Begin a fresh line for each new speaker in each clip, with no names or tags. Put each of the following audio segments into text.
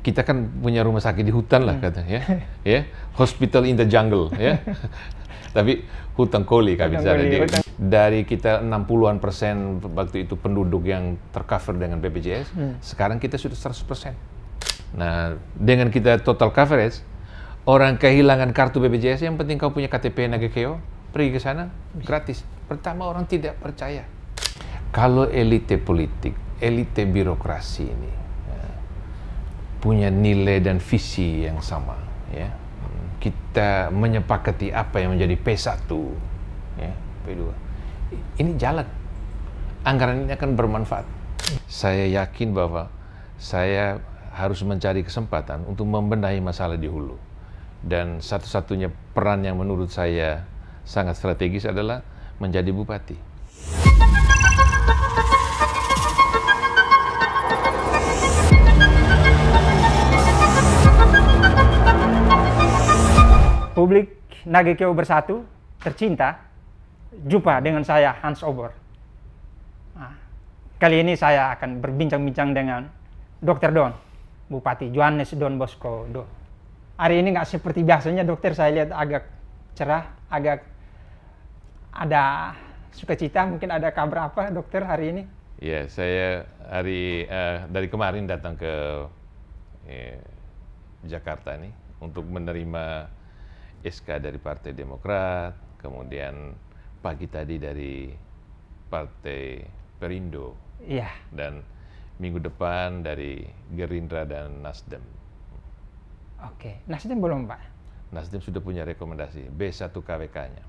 kita kan punya rumah sakit di hutan lah iya. katanya ya. ya hospital in the jungle ya tapi hutan koli kami bicara di dari kita 60-an persen waktu itu penduduk yang tercover dengan BPJS hmm. sekarang kita sudah 100 persen nah dengan kita total coverage orang kehilangan kartu BPJS yang penting kau punya KTP Nagakeo pergi ke sana gratis pertama orang tidak percaya kalau elite politik elite birokrasi ini punya nilai dan visi yang sama ya kita menyepakati apa yang menjadi P1 ya P2 ini jalan anggaran ini akan bermanfaat saya yakin bahwa saya harus mencari kesempatan untuk membenahi masalah di hulu dan satu-satunya peran yang menurut saya sangat strategis adalah menjadi bupati.
Publik Nagekeo Bersatu tercinta, jumpa dengan saya Hans Obor. Nah, kali ini saya akan berbincang-bincang dengan Dr. Don, Bupati Johannes Don Bosco Don. Hari ini nggak seperti biasanya dokter saya lihat agak cerah, agak ada sukacita, mungkin ada kabar apa dokter hari ini?
Ya, saya hari uh, dari kemarin datang ke yeah, Jakarta nih untuk menerima SK dari Partai Demokrat, kemudian pagi tadi dari Partai Perindo, ya. dan minggu depan dari Gerindra dan Nasdem.
Oke, Nasdem belum Pak?
Nasdem sudah punya rekomendasi B1 KWK-nya.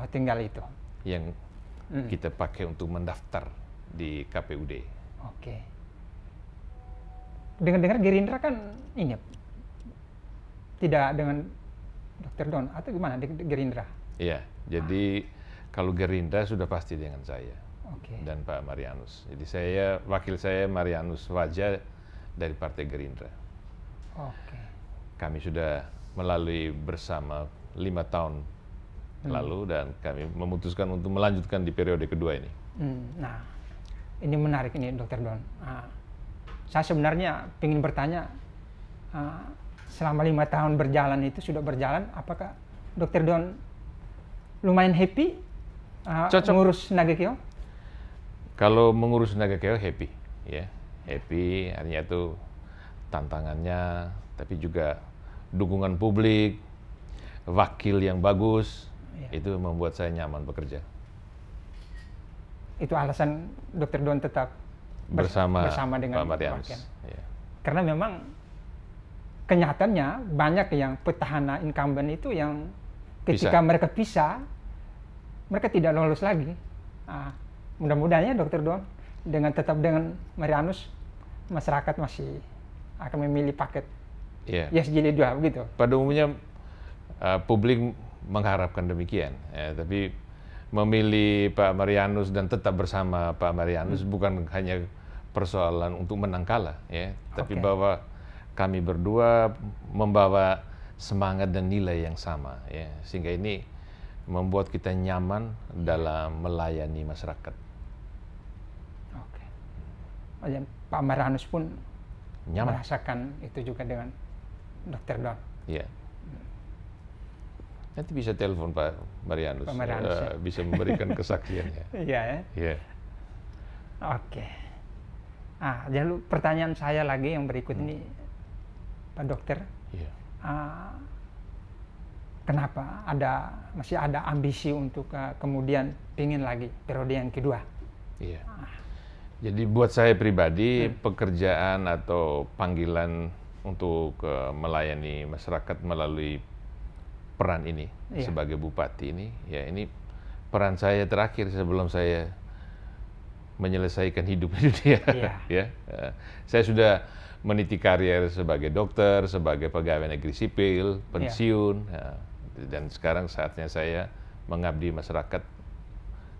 Oh, tinggal itu.
Yang mm. kita pakai untuk mendaftar di KPUD.
Oke. Dengar-dengar Gerindra kan ini tidak dengan Dokter Don atau gimana di, Gerindra?
Iya, jadi ah. kalau Gerindra sudah pasti dengan saya okay. dan Pak Marianus. Jadi saya wakil saya Marianus Waja dari Partai Gerindra. Oke. Okay. Kami sudah melalui bersama lima tahun hmm. lalu dan kami memutuskan untuk melanjutkan di periode kedua ini.
Hmm. Nah, ini menarik ini Dokter Don. Nah, saya sebenarnya ingin bertanya. Ah, selama lima tahun berjalan itu sudah berjalan apakah dokter Don lumayan happy uh, Cocok. mengurus keo
Kalau mengurus keo happy ya happy artinya itu tantangannya tapi juga dukungan publik wakil yang bagus yeah. itu membuat saya nyaman bekerja.
Itu alasan dokter Don tetap bersama bersama dengan Pak Yeah. Karena memang kenyataannya banyak yang petahana incumbent itu yang ketika bisa. mereka bisa mereka tidak lolos lagi. Nah, mudah-mudahan dokter Don dengan tetap dengan Marianus masyarakat masih akan memilih paket yeah. yes jilid dua begitu.
Pada umumnya uh, publik mengharapkan demikian, ya, tapi memilih Pak Marianus dan tetap bersama Pak Marianus hmm. bukan hanya persoalan untuk menang kalah, ya, tapi okay. bahwa kami berdua membawa semangat dan nilai yang sama ya sehingga ini membuat kita nyaman dalam melayani masyarakat.
Oke. Oh, Pak Maranus pun nyaman. merasakan itu juga dengan Dokter Don.
Iya. Nanti bisa telepon Pak Marianus, Pak Marianus uh, eh, ya. bisa memberikan kesaksiannya. Iya ya. Iya.
Oke. Ah, pertanyaan saya lagi yang berikut hmm. ini Pak Dokter, yeah. Iya. uh, kenapa ada masih ada ambisi untuk uh, kemudian ingin lagi periode yang kedua?
Iya. Ah. Jadi buat saya pribadi hmm. pekerjaan atau panggilan untuk uh, melayani masyarakat melalui peran ini yeah. sebagai bupati ini, ya ini peran saya terakhir sebelum saya menyelesaikan hidup di dunia. Yeah. ya, eh, saya sudah meniti karir sebagai dokter, sebagai pegawai negeri sipil, iya. pensiun, ya. dan sekarang saatnya saya mengabdi masyarakat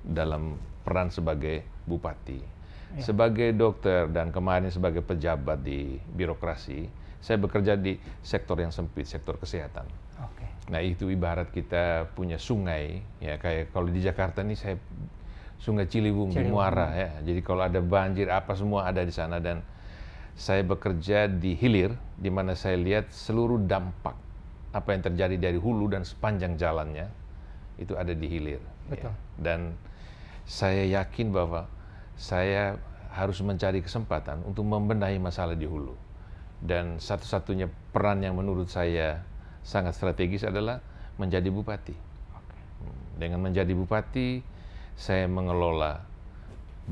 dalam peran sebagai bupati. Ya. Sebagai dokter dan kemarin sebagai pejabat di birokrasi, saya bekerja di sektor yang sempit, sektor kesehatan. Okay. Nah itu ibarat kita punya sungai, ya kayak kalau di Jakarta ini saya Sungai Ciliwung, Ciliwung. di Muara ya. Jadi kalau ada banjir apa semua ada di sana dan saya bekerja di hilir, di mana saya lihat seluruh dampak apa yang terjadi dari hulu dan sepanjang jalannya itu ada di hilir. Betul. Ya. Dan saya yakin bahwa saya harus mencari kesempatan untuk membenahi masalah di hulu. Dan satu-satunya peran yang menurut saya sangat strategis adalah menjadi bupati. Hmm, dengan menjadi bupati, saya mengelola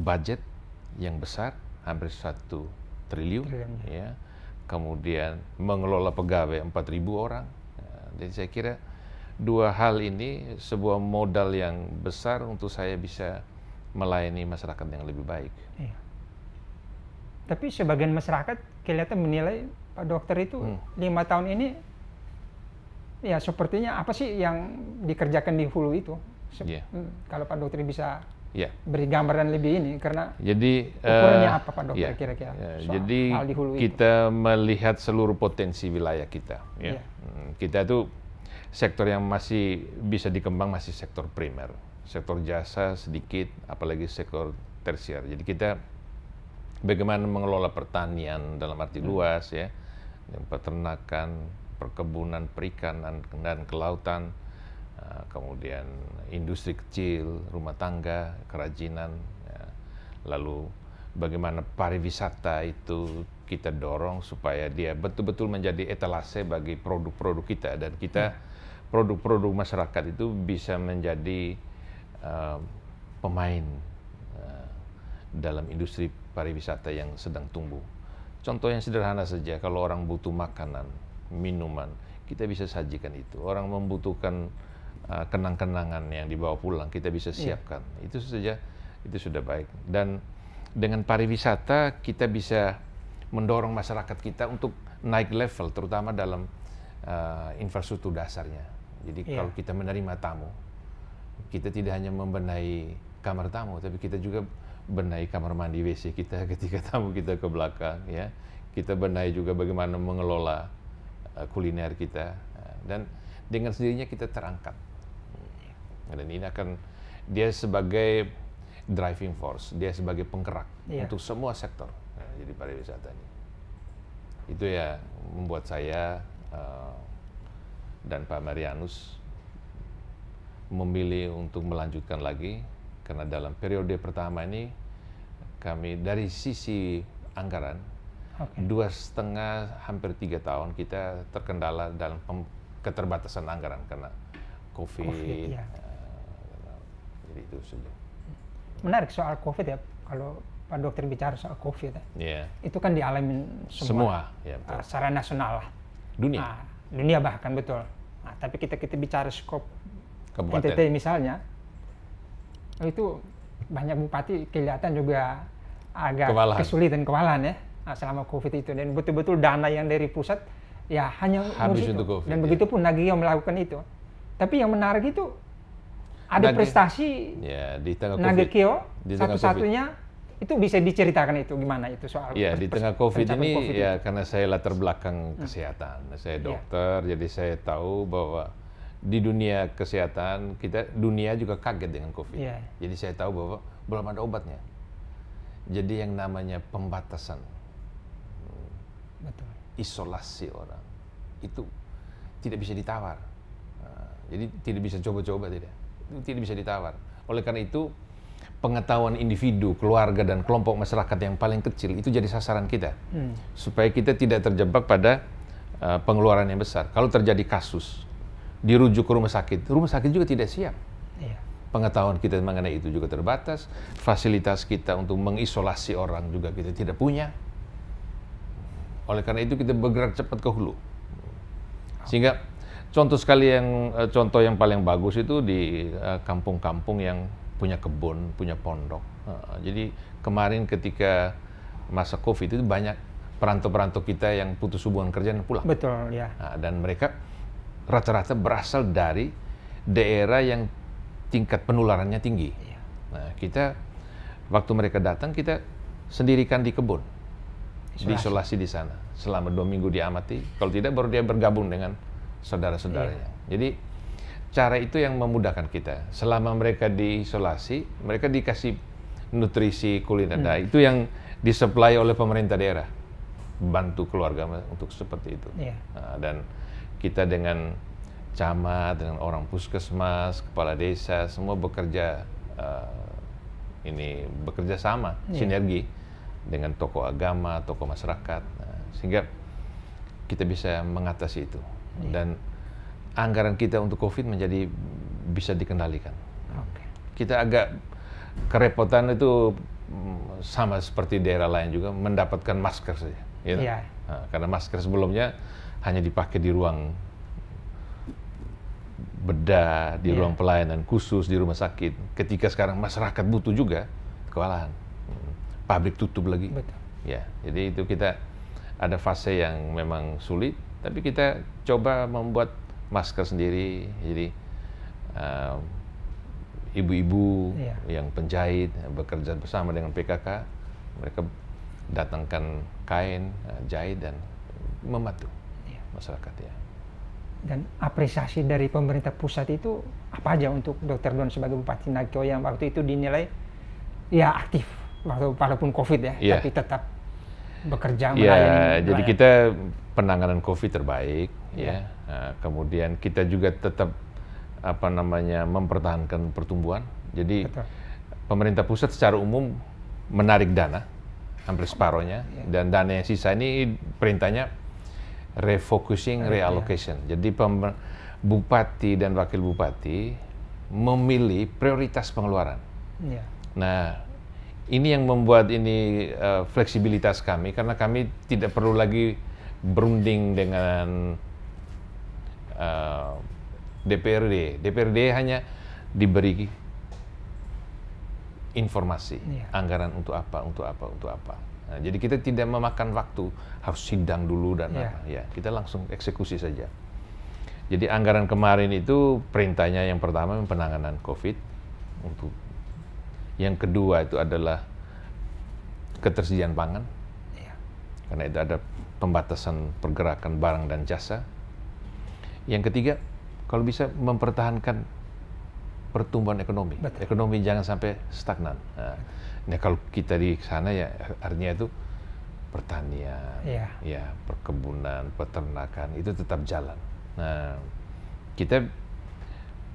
budget yang besar, hampir satu triliun, triliun. ya kemudian mengelola pegawai ribu orang. Ya, jadi saya kira dua hal ini sebuah modal yang besar untuk saya bisa melayani masyarakat yang lebih
baik. Iya. Tapi sebagian masyarakat kelihatan menilai Pak Dokter itu hmm. lima tahun ini ya sepertinya apa sih yang dikerjakan di hulu itu? yeah. Hmm, kalau Pak Dokter bisa ya. beri gambaran lebih ini karena
jadi ukurannya uh, apa Pak Dokter ya, kira-kira? Ya, jadi kita itu. melihat seluruh potensi wilayah kita. Ya. ya. Kita itu sektor yang masih bisa dikembang masih sektor primer, sektor jasa sedikit, apalagi sektor tersier. Jadi kita bagaimana mengelola pertanian dalam arti hmm. luas ya, peternakan, perkebunan, perikanan dan kelautan Eh, kemudian industri kecil, rumah tangga, kerajinan, ya. lalu bagaimana pariwisata itu kita dorong supaya dia betul-betul menjadi etalase bagi produk-produk kita dan kita hmm. produk-produk masyarakat itu bisa menjadi uh, pemain uh, dalam industri pariwisata yang sedang tumbuh. Contoh yang sederhana saja, kalau orang butuh makanan, minuman, kita bisa sajikan itu. Orang membutuhkan Eh, kenang-kenangan yang dibawa pulang kita bisa iya. siapkan. Yeah. Itu saja itu sudah baik. Dan dengan pariwisata kita bisa mendorong masyarakat kita untuk naik level terutama dalam uh, infrastruktur dasarnya. Jadi yeah. kalau kita menerima tamu, kita tidak hanya membenahi kamar tamu, tapi kita juga benahi kamar mandi WC kita ketika tamu kita ke belakang, ya. Kita benahi juga bagaimana mengelola uh, kuliner kita. Dan dengan sendirinya kita terangkat. Dan ini akan dia sebagai driving force, dia sebagai penggerak yeah. untuk semua sektor. Nah, jadi pariwisata ini. Itu ya membuat saya uh, dan Pak Marianus memilih untuk melanjutkan lagi karena dalam periode pertama ini kami dari sisi anggaran okay. dua setengah hampir tiga tahun kita terkendala dalam keterbatasan anggaran karena COVID, COVID ya
itu saja. Menarik soal COVID ya, kalau Pak Dokter bicara soal COVID ya. Yeah. Itu kan dialami semua, semua. Ya, Uh, secara nasional lah. Dunia. Uh, dunia bahkan betul. Nah, tapi kita kita bicara skop Kabupaten. NTT misalnya, itu banyak bupati kelihatan juga agak kewalahan. kesulitan kewalahan ya nah, selama COVID itu dan betul-betul dana yang dari pusat ya hanya habis untuk COVID dan ya. begitu pun yang melakukan itu. Tapi yang menarik itu ada Nage, prestasi ya, di tengah COVID, di tengah satu-satunya itu bisa diceritakan itu gimana itu soal ya di tengah covid ini COVID ya
itu. karena saya latar belakang hmm. kesehatan saya ya. dokter ya. jadi saya tahu bahwa di dunia kesehatan kita dunia juga kaget dengan covid ya. jadi saya tahu bahwa belum ada obatnya jadi yang namanya pembatasan Betul. isolasi orang itu tidak bisa ditawar nah, jadi tidak bisa coba-coba tidak tidak bisa ditawar. Oleh karena itu, pengetahuan individu, keluarga, dan kelompok masyarakat yang paling kecil itu jadi sasaran kita. Hmm. Supaya kita tidak terjebak pada uh, pengeluaran yang besar. Kalau terjadi kasus, dirujuk ke rumah sakit, rumah sakit juga tidak siap. Yeah. Pengetahuan kita mengenai itu juga terbatas, fasilitas kita untuk mengisolasi orang juga kita tidak punya. Oleh karena itu kita bergerak cepat ke hulu. Sehingga Contoh sekali yang eh, contoh yang paling bagus itu di eh, kampung-kampung yang punya kebun, punya pondok. Jadi kemarin ketika masa COVID itu banyak perantau-perantau kita yang putus hubungan kerja dan pulang.
Betul ya.
Nah, dan mereka rata-rata berasal dari daerah yang tingkat penularannya tinggi. Iya. Nah kita waktu mereka datang kita sendirikan di kebun, isolasi. diisolasi di sana selama dua minggu diamati. Kalau tidak baru dia bergabung dengan saudara-saudaranya. Yeah. Jadi cara itu yang memudahkan kita. Selama mereka diisolasi, mereka dikasih nutrisi kuliner. Nah, hmm. Nah, itu yang disuplai oleh pemerintah daerah. Bantu keluarga untuk seperti itu. Yeah. Nah, dan kita dengan camat, dengan orang puskesmas, kepala desa, semua bekerja uh, ini bekerja sama, yeah. sinergi dengan tokoh agama, tokoh masyarakat, nah, sehingga kita bisa mengatasi itu. Iya. dan anggaran kita untuk COVID menjadi bisa dikendalikan. Okay. Kita agak kerepotan itu mm, sama seperti daerah lain juga mendapatkan masker saja. You ya kan? yeah. nah, karena masker sebelumnya hanya dipakai di ruang bedah, di yeah. ruang pelayanan khusus, di rumah sakit. Ketika sekarang masyarakat butuh juga kewalahan, hmm. pabrik tutup lagi. Betul. Ya, jadi itu kita ada fase yang memang sulit, tapi kita coba membuat masker sendiri. Jadi ehm, ibu-ibu uh, iya. yeah. yang penjahit bekerja bersama dengan PKK, mereka datangkan kain, eh, jahit dan membantu yeah. masyarakat ya.
Dan apresiasi dari pemerintah pusat itu apa aja untuk Dokter Don sebagai Bupati Nagoya yang waktu itu dinilai ya aktif walaupun COVID ya, yeah. tapi tetap bekerja ya jadi kita
penanganan covid terbaik ya, ya. Nah, kemudian kita juga tetap apa namanya mempertahankan pertumbuhan jadi Betul. pemerintah pusat secara umum menarik dana hampir separohnya ya. dan dana yang sisa ini perintahnya refocusing iya. reallocation ya. jadi pem bupati dan wakil bupati memilih prioritas pengeluaran ya. nah ini yang membuat ini uh, fleksibilitas kami karena kami tidak perlu lagi berunding dengan uh, eh, DPRD. DPRD hanya diberi informasi yeah. anggaran untuk apa, untuk apa, untuk apa. Nah, jadi kita tidak memakan waktu harus sidang dulu dan yeah. apa. Ya, kita langsung eksekusi saja. Jadi anggaran kemarin itu perintahnya yang pertama penanganan COVID untuk yang kedua itu adalah ketersediaan pangan. Ya. Karena itu ada pembatasan pergerakan barang dan jasa. Yang ketiga, kalau bisa mempertahankan pertumbuhan ekonomi. Betul. Ekonomi jangan sampai stagnan. Nah, nah kalau kita di sana ya artinya itu pertanian, ya. ya perkebunan, peternakan itu tetap jalan. Nah, kita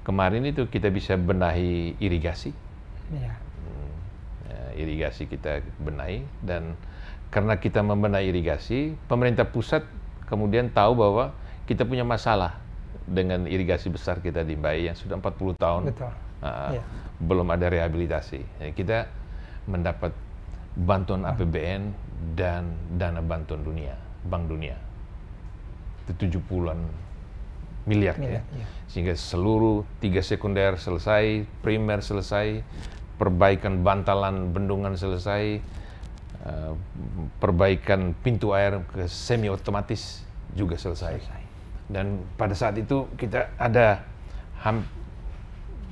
kemarin itu kita bisa benahi irigasi. Ya Eh, irigasi kita benahi dan karena kita membenahi irigasi, pemerintah pusat kemudian tahu bahwa kita punya masalah dengan irigasi besar kita di Bayi yang sudah 40 tahun Betul. Uh, yeah. Iya. belum ada rehabilitasi. Jadi ya, kita mendapat bantuan APBN ah. dan dana bantuan dunia, Bank Dunia. Itu 70-an miliar, miliar ya. Iya. Sehingga seluruh tiga sekunder selesai, primer selesai, perbaikan bantalan bendungan selesai, eh, perbaikan pintu air ke semi otomatis juga selesai. selesai. Dan pada saat itu kita ada ham,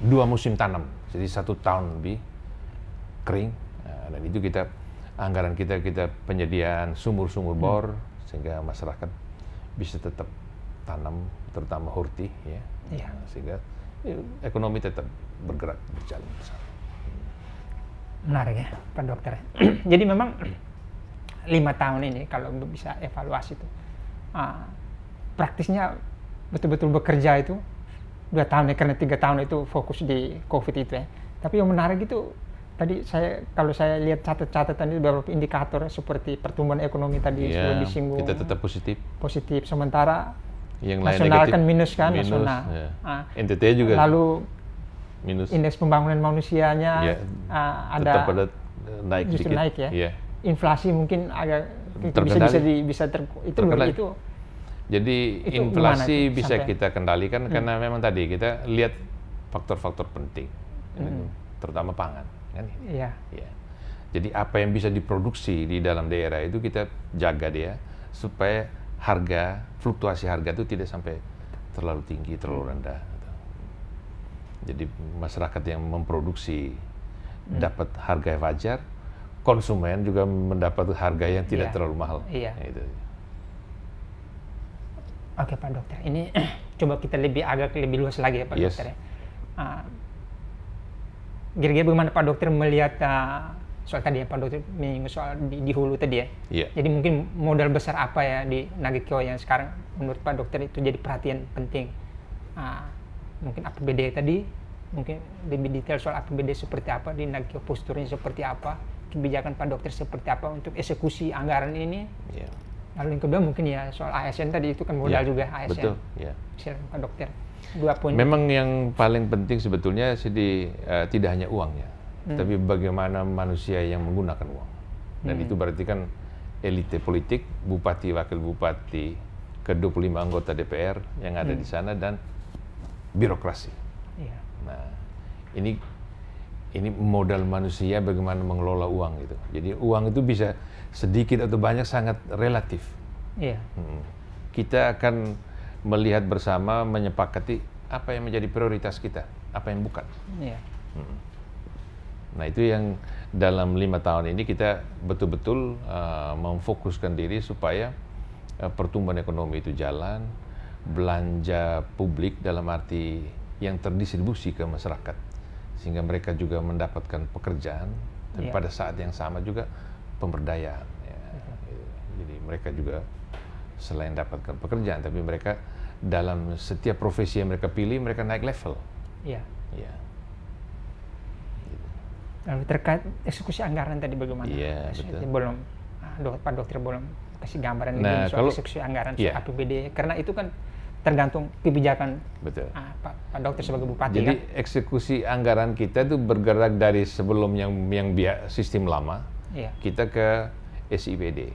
dua musim tanam, jadi satu tahun lebih kering. Nah, dan itu kita anggaran kita kita penyediaan sumur-sumur hmm. bor hmm. sehingga masyarakat bisa tetap tanam terutama horti ya, ya. sehingga eh, ekonomi tetap bergerak berjalan. besar
menarik ya Pak Dokter. Jadi memang lima tahun ini kalau untuk bisa evaluasi itu uh, praktisnya betul-betul bekerja itu dua tahun ya karena tiga tahun itu fokus di COVID itu ya. Tapi yang menarik itu tadi saya kalau saya lihat catatan catatan itu beberapa indikator seperti pertumbuhan ekonomi tadi yeah, sudah disinggung. Kita tetap positif. Positif sementara yang nasional kan negatif, kan minus kan minus, nasional. Yeah. Ya. NTT juga.
Lalu minus indeks
pembangunan manusianya ya, uh, ada tetap ada eh, naik justru dikit. naik ya. ya. Inflasi mungkin agak terkendali. bisa bisa di, bisa ter, itu terkendali. itu.
Jadi itu inflasi itu? bisa Sampai. kita kendalikan hmm. karena memang tadi kita lihat faktor-faktor penting, hmm. terutama pangan kan. Iya. Ya. Jadi apa yang bisa diproduksi di dalam daerah itu kita jaga dia supaya harga fluktuasi harga itu tidak sampai terlalu tinggi, terlalu rendah jadi masyarakat yang memproduksi hmm. dapat harga yang wajar, konsumen juga mendapat harga yang tidak yeah. terlalu mahal. Iya. Yeah. Gitu.
Oke Pak Dokter, ini coba kita lebih agak lebih luas lagi ya Pak yes. Dokter. Ya. Uh, bagaimana Pak Dokter melihat uh, soal tadi ya Pak Dokter menyinggung soal di, di hulu tadi ya. Yeah. Jadi mungkin modal besar apa ya di Nagekyo yang sekarang menurut Pak Dokter itu jadi perhatian penting. Uh, mungkin APBD tadi mungkin lebih detail soal APBD seperti apa, di Nagio posturnya seperti apa, kebijakan Pak Dokter seperti apa untuk eksekusi anggaran ini. Yeah. Lalu yang kedua mungkin ya soal ASN tadi itu kan modal yeah. juga ASN. Betul. Yeah. Silakan Pak Dokter. Dua poin. Memang
yang paling penting sebetulnya di, uh, tidak hanya uangnya, hmm. tapi bagaimana manusia yang menggunakan uang. Dan hmm. itu berarti kan elite politik, bupati, wakil bupati, ke 25 anggota DPR yang ada hmm. di sana dan birokrasi. Iya. Nah, ini ini modal manusia bagaimana mengelola uang gitu. Jadi uang itu bisa sedikit atau banyak sangat relatif.
Iya. Hmm.
Kita akan melihat bersama, menyepakati apa yang menjadi prioritas kita, apa yang bukan. Iya. Hmm. Nah itu yang dalam lima tahun ini kita betul-betul uh, memfokuskan diri supaya uh, pertumbuhan ekonomi itu jalan, belanja publik dalam arti yang terdistribusi ke masyarakat sehingga mereka juga mendapatkan pekerjaan tapi yeah. pada saat yang sama juga pemberdayaan ya. jadi mereka juga selain dapatkan pekerjaan tapi mereka dalam setiap profesi yang mereka pilih mereka naik level yeah. ya
lalu terkait eksekusi anggaran tadi bagaimana yeah, iya, betul. belum ah, pak dokter belum kasih gambaran nah, soal kalau, eksekusi anggaran yeah. APBD karena itu kan tergantung kebijakan Betul. Uh, Pak, Pak Dokter sebagai Bupati. Jadi kan?
eksekusi anggaran kita itu bergerak dari sebelum yang yang sistem lama iya. kita ke SIPD.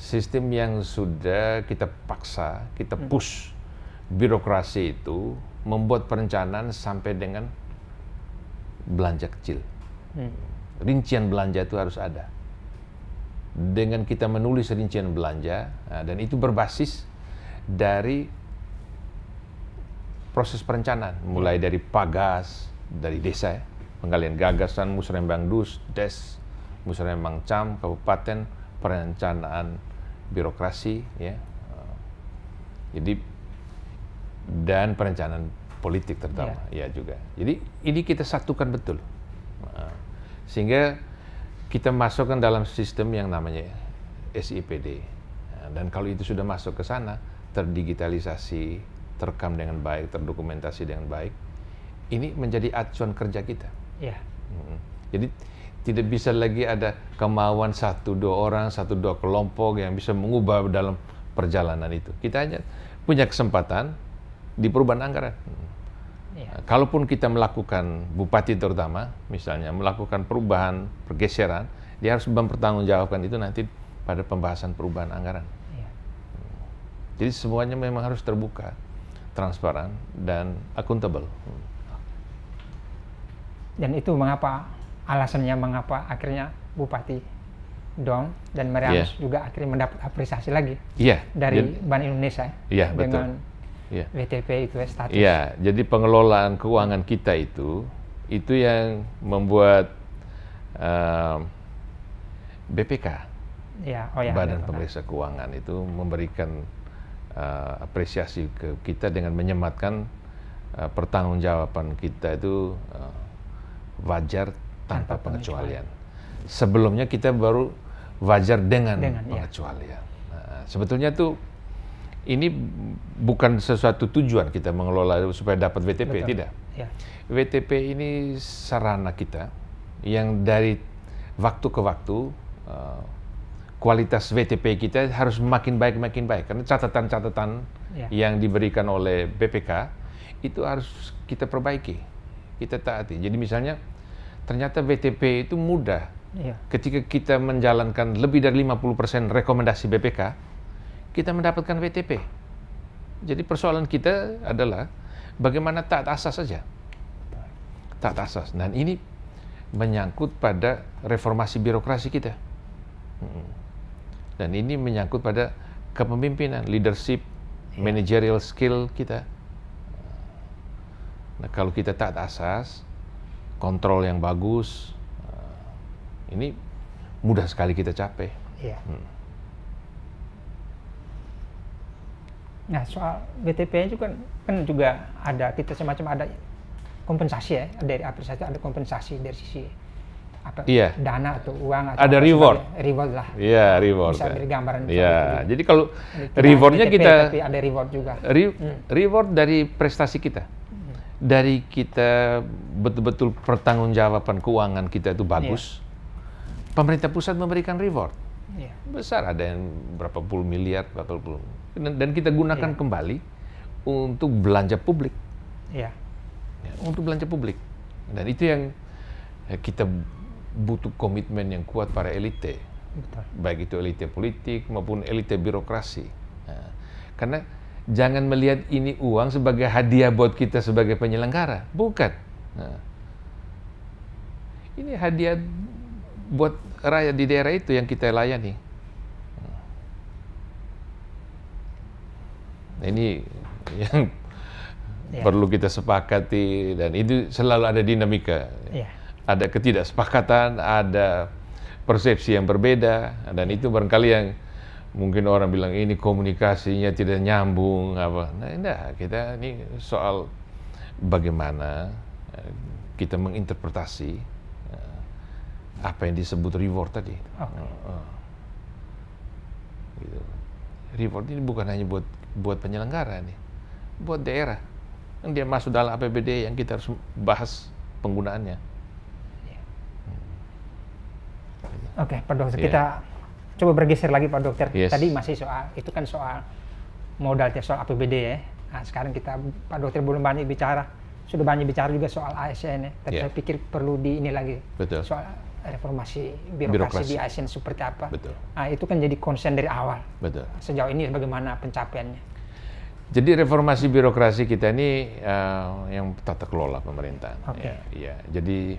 Sistem yang sudah kita paksa, kita hmm. push hmm. birokrasi itu membuat perencanaan sampai dengan belanja kecil. Hmm. Rincian belanja itu harus ada. Dengan kita menulis rincian belanja, ah, dan itu berbasis dari proses perencanaan, mulai dari pagas, dari desa, ya, penggalian gagasan, musrembang dus, des, musrembang cam, kabupaten, perencanaan birokrasi, ya. Eh, jadi dan perencanaan politik terutama, ya, ya juga. Jadi ini kita satukan betul, eh, sehingga kita masukkan dalam sistem yang namanya SIPD. Eh, dan kalau itu sudah masuk ke sana, terdigitalisasi, terekam dengan baik, terdokumentasi dengan baik, ini menjadi acuan kerja kita. Yeah. Hmm. Jadi tidak bisa lagi ada kemauan satu dua orang, satu dua kelompok yang bisa mengubah dalam perjalanan itu. Kita hanya punya kesempatan di perubahan anggaran. Ya. Kalaupun kita melakukan bupati terutama, misalnya melakukan perubahan pergeseran, dia harus mempertanggungjawabkan itu nanti pada pembahasan perubahan anggaran. Jadi semuanya memang harus terbuka, transparan dan akuntabel. Hmm.
Dan itu mengapa alasannya mengapa akhirnya Bupati Dong dan Meriam yeah. Iya. juga akhirnya mendapat apresiasi lagi yeah. dari Bank Indonesia yeah, ya, iya, dengan iya. WTP Yeah. itu ya, status. Yeah.
Jadi pengelolaan keuangan kita itu itu yang membuat uh, eh, BPK,
yeah. Oh, yeah, Badan
Pemeriksa Keuangan itu memberikan uh, apresiasi ke kita dengan menyematkan uh, pertanggungjawaban kita itu uh, wajar tanpa, tanpa pengecualian. pengecualian. Sebelumnya kita baru wajar dengan, dengan ya. pengecualian. Ya. Nah, sebetulnya itu ini bukan sesuatu tujuan kita mengelola supaya dapat WTP Betul. tidak. Ya. WTP ini sarana kita yang dari waktu ke waktu uh, kualitas WTP kita harus makin baik makin baik karena catatan-catatan yeah. yang diberikan oleh BPK itu harus kita perbaiki kita taati jadi misalnya ternyata WTP itu mudah yeah. ketika kita menjalankan lebih dari 50% rekomendasi BPK kita mendapatkan WTP jadi persoalan kita adalah bagaimana taat asas saja taat asas dan ini menyangkut pada reformasi birokrasi kita hmm. Dan ini menyangkut pada kepemimpinan, leadership, ya. managerial skill kita. Nah, kalau kita taat asas, kontrol yang bagus, eh, ini mudah sekali kita capai. Ya. Hmm.
Nah, soal BTP juga kan juga ada kita semacam ada kompensasi ya dari apresiasi ada kompensasi dari sisi apa yeah. dana atau uang atau ada reward sebagai, reward lah iya yeah, reward bisa ya. beri gambaran iya
jadi kalau rewardnya kita tapi ada reward juga re hmm. reward dari prestasi kita hmm. dari kita betul-betul pertanggungjawaban keuangan kita itu bagus yeah. pemerintah pusat memberikan reward
yeah. besar
ada yang berapa puluh miliar berapa puluh dan, dan kita gunakan yeah. kembali untuk belanja publik iya. ya, untuk belanja publik dan itu yang ya, kita butuh komitmen yang kuat para elite, baik itu elite politik maupun elite birokrasi. Nah, karena jangan melihat ini uang sebagai hadiah buat kita sebagai penyelenggara, bukan. Nah, ini hadiah buat rakyat di daerah itu yang kita layani. Nah, ini yang ya. perlu kita sepakati dan itu selalu ada dinamika. Ya ada ketidaksepakatan, ada persepsi yang berbeda dan itu barangkali yang mungkin orang bilang ini komunikasinya tidak nyambung apa. Nah, enggak, kita ini soal bagaimana eh, kita menginterpretasi eh, apa yang disebut reward tadi. Okay. Eh, gitu. Reward ini bukan hanya buat buat penyelenggara nih, buat daerah. Yang dia masuk dalam APBD yang kita harus bahas penggunaannya.
Oke, okay, Pak Dokter, yeah. kita coba bergeser lagi Pak Dokter. Yes. Tadi masih soal itu kan soal modal soal APBD ya. Nah, sekarang kita Pak Dokter belum banyak bicara, sudah banyak bicara juga soal ASN ya. Tapi yeah. saya pikir perlu di ini lagi. Betul. Soal reformasi birokrasi, birokrasi. di ASN seperti apa. Betul. Nah, itu kan jadi konsen dari awal. Betul. Sejauh ini bagaimana pencapaiannya?
Jadi reformasi birokrasi kita ini uh, yang tata kelola pemerintahan. Okay. Ya, ya. Jadi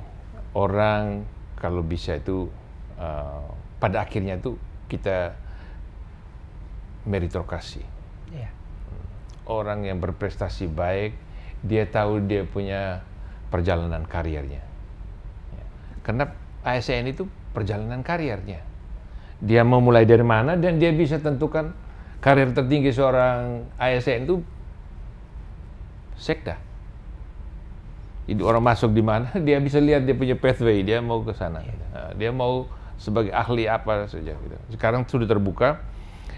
orang kalau bisa itu Eh, pada akhirnya itu kita meritokrasi.
Yeah. Hmm.
Orang yang berprestasi baik, dia tahu dia punya perjalanan karirnya. Ya. Karena ASN itu perjalanan karirnya. Dia mau mulai dari mana dan dia bisa tentukan karir tertinggi seorang ASN itu sekda. Jadi orang masuk di mana, dia bisa lihat dia punya pathway, dia mau ke sana. Iya. Dia mau sebagai ahli apa saja. Gitu. Sekarang sudah terbuka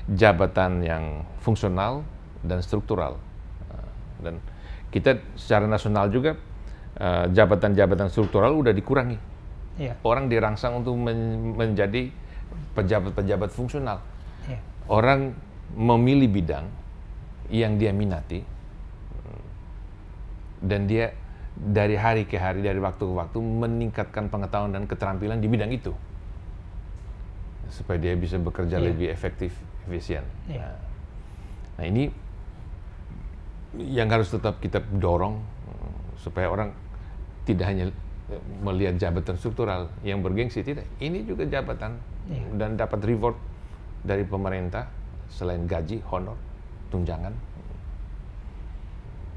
jabatan yang fungsional dan struktural. Eh, dan kita secara nasional juga eh, jabatan-jabatan struktural sudah dikurangi. Ya. Orang dirangsang untuk men menjadi pejabat-pejabat fungsional. Ya. Orang memilih bidang yang dia minati mm, dan dia dari hari ke hari, dari waktu ke waktu meningkatkan pengetahuan dan keterampilan di bidang itu supaya dia bisa bekerja yeah. lebih efektif, efisien. Yeah. Iya. Nah, ini yang harus tetap kita dorong mm, supaya orang tidak hanya eh, melihat jabatan struktural yang bergengsi tidak ini juga jabatan yeah. dan dapat reward dari pemerintah selain gaji honor tunjangan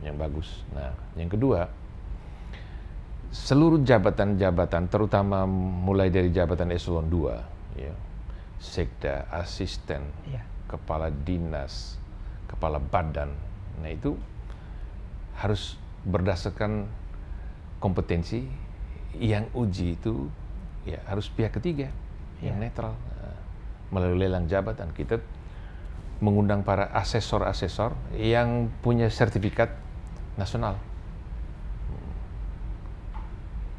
yang bagus nah yang kedua seluruh jabatan-jabatan terutama mulai dari jabatan eselon 2 ya sekda, asisten, ya. kepala dinas, kepala badan. Nah itu harus berdasarkan kompetensi yang uji itu ya harus pihak ketiga ya. yang iya. netral eh, melalui lelang jabatan kita mengundang para asesor-asesor yang punya sertifikat nasional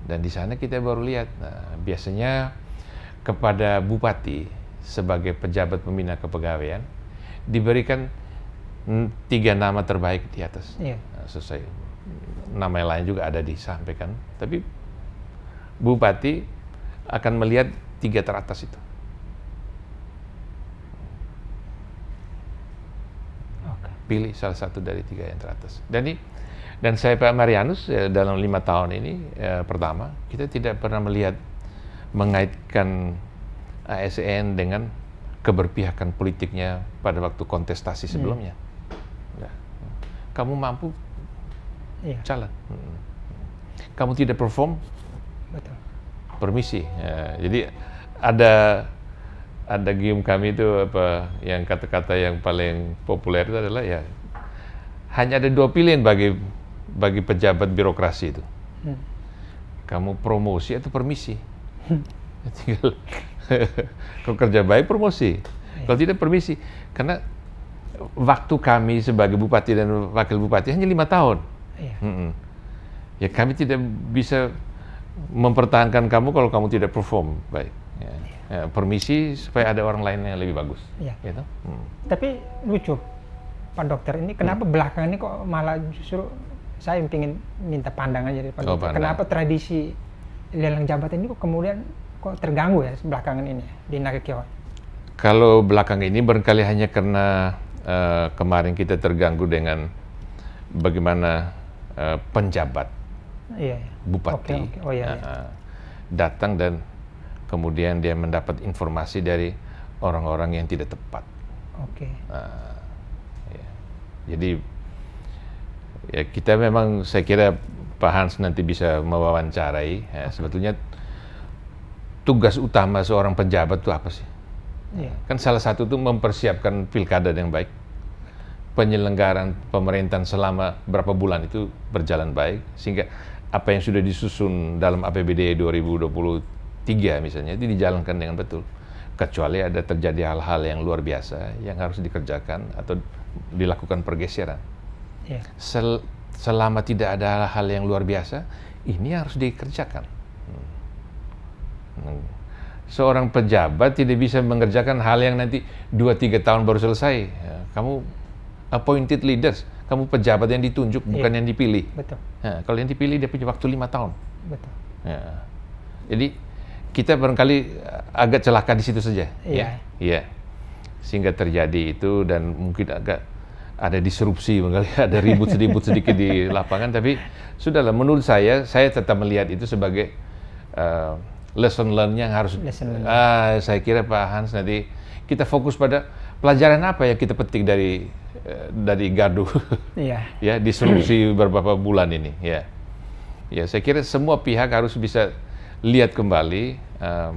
dan di sana kita baru lihat nah, biasanya kepada bupati sebagai pejabat pembina kepegawaian diberikan tiga nama terbaik di atas yeah. Iya. selesai nama yang lain juga ada disampaikan tapi bupati akan melihat tiga teratas itu okay. pilih salah satu dari tiga yang teratas dan ini dan saya Pak Marianus ya, dalam lima tahun ini ya, pertama kita tidak pernah melihat mengaitkan ASN e dengan keberpihakan politiknya pada waktu kontestasi hmm. sebelumnya. Hmm. Kamu mampu iya. calon. Kamu tidak perform, Betul. permisi. Ya, jadi ada ada game kami itu apa yang kata-kata yang paling populer itu adalah ya hanya ada dua pilihan bagi bagi pejabat birokrasi itu. Hmm. Kamu promosi atau permisi. Hmm. Tinggal kalau kerja baik promosi, kalau iya. tidak permisi. Karena waktu kami sebagai bupati dan wakil bupati hanya lima tahun. Iya. Hmm -hmm. Ya kami tidak bisa mempertahankan kamu kalau kamu tidak perform baik. Ya. Ya, permisi supaya ada orang lain yang lebih bagus.
Iya. Gitu? Hmm. Tapi lucu, Pak Dokter ini kenapa hmm. belakangan ini kok malah justru saya ingin minta pandangan dari Pak oh, Dokter. Pandang. Kenapa tradisi lelang jabatan ini kok kemudian kok terganggu ya belakangan ini di Nakakiwa?
Kalau belakang ini barangkali hanya karena uh, kemarin kita terganggu dengan bagaimana uh, penjabat iya, iya. bupati okay, okay. Oh, iya, uh, datang dan kemudian dia mendapat informasi dari orang-orang yang tidak tepat. Oke. Okay. Uh, ya. Jadi ya kita memang saya kira Pak Hans nanti bisa mewawancarai. Ya, Sebetulnya tugas utama seorang pejabat itu apa sih? Ya. Kan salah satu itu mempersiapkan pilkada yang baik. Penyelenggaraan pemerintahan selama berapa bulan itu berjalan baik sehingga apa yang sudah disusun dalam APBD 2023 misalnya itu dijalankan dengan betul. Kecuali ada terjadi hal-hal yang luar biasa yang harus dikerjakan atau dilakukan pergeseran. Ya. Sel selama tidak ada hal-hal yang luar biasa, ini harus dikerjakan. Hmm. Hmm. Seorang pejabat tidak bisa mengerjakan hal yang nanti 2-3 tahun baru selesai. Ya, kamu appointed leaders, kamu pejabat yang ditunjuk iya. bukan yang dipilih. Betul. Ya, kalau yang dipilih dia punya waktu 5 tahun. Betul. Ya. Jadi kita barangkali agak celaka di situ saja. Iya. Ya. Iya. Sehingga terjadi itu dan mungkin agak ada disrupsi, barangkali ada ribut-ribut sedikit di lapangan. Tapi sudahlah, menurut saya, saya tetap melihat itu sebagai uh, lesson learn yang harus lesson learn. Ah, saya kira Pak Hans nanti kita fokus pada pelajaran apa yang kita petik dari eh, dari gaduh yeah. ya di solusi beberapa bulan ini ya ya saya kira semua pihak harus bisa lihat kembali um,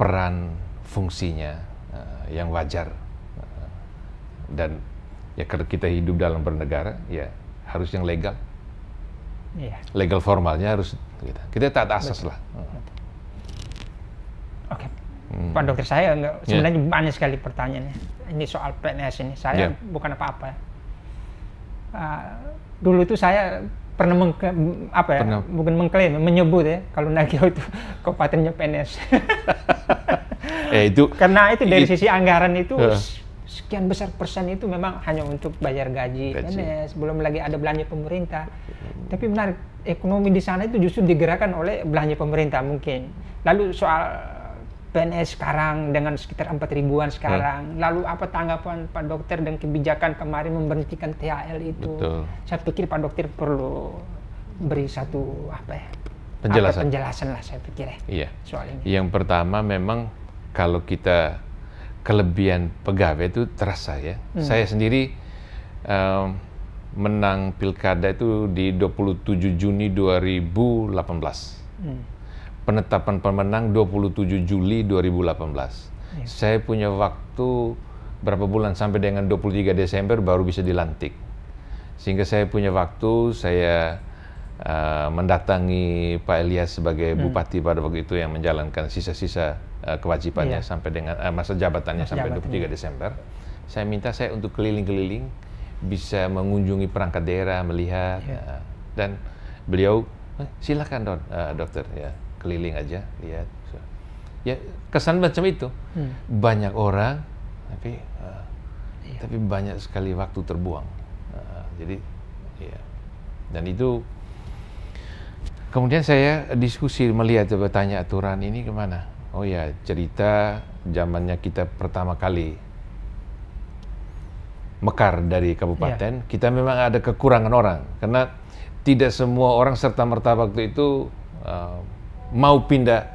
peran fungsinya uh, yang wajar uh, dan ya kalau kita hidup dalam bernegara ya harus yang legal yeah. legal formalnya harus Gitu. kita. Kita taat asas lah. Hmm. Oke.
Okay. Hmm. Pak dokter saya enggak, ya. sebenarnya yeah. banyak sekali pertanyaannya. Ini soal PNS ini. Saya yeah. bukan apa-apa. Uh, dulu itu saya pernah mengklaim, apa ya? Pernah. Bukan mengklaim, menyebut ya kalau Nagio itu kabupatennya PNS.
ya eh, itu karena itu dari it, sisi
anggaran itu uh sekian besar persen itu memang hanya untuk bayar gaji, gaji. Kan, eh, belum lagi ada belanja pemerintah. Hmm. Tapi menarik, ekonomi di sana itu justru digerakkan oleh belanja pemerintah mungkin. Lalu soal eh, PNS sekarang dengan sekitar 4 ribuan sekarang. Hmm. Lalu apa tanggapan Pak Dokter dan kebijakan kemarin memberhentikan THL itu? Betul. Saya pikir Pak Dokter perlu beri satu apa ya? Penjelasan. Apa penjelasan lah saya pikir ya. Iya. Soal ini.
Yang pertama memang kalau kita kelebihan pegawai itu terasa ya. Hmm. Saya sendiri um, menang pilkada itu di 27 Juni 2018. Hmm. Penetapan pemenang 27 Juli 2018. Hmm. Iya. Saya punya waktu berapa bulan sampai dengan 23 Desember baru bisa dilantik. Sehingga saya punya waktu saya uh, mendatangi Pak Elias sebagai hmm. bupati pada waktu itu yang menjalankan sisa-sisa uh, kewajibannya yeah. sampai dengan uh, masa jabatannya masa sampai jabatannya. 23 Desember. Saya minta saya untuk keliling-keliling bisa mengunjungi perangkat daerah, melihat yeah. Iya. uh, dan beliau eh, silakan don, uh, dokter ya keliling aja lihat. ya kesan macam itu. Hmm. Banyak orang tapi uh, yeah. tapi banyak sekali waktu terbuang. Uh, jadi ya. Dan itu kemudian saya diskusi melihat coba tanya aturan ini kemana Oh ya, cerita zamannya kita pertama kali mekar dari kabupaten, ya. kita memang ada kekurangan orang karena tidak semua orang serta merta waktu itu uh, mau pindah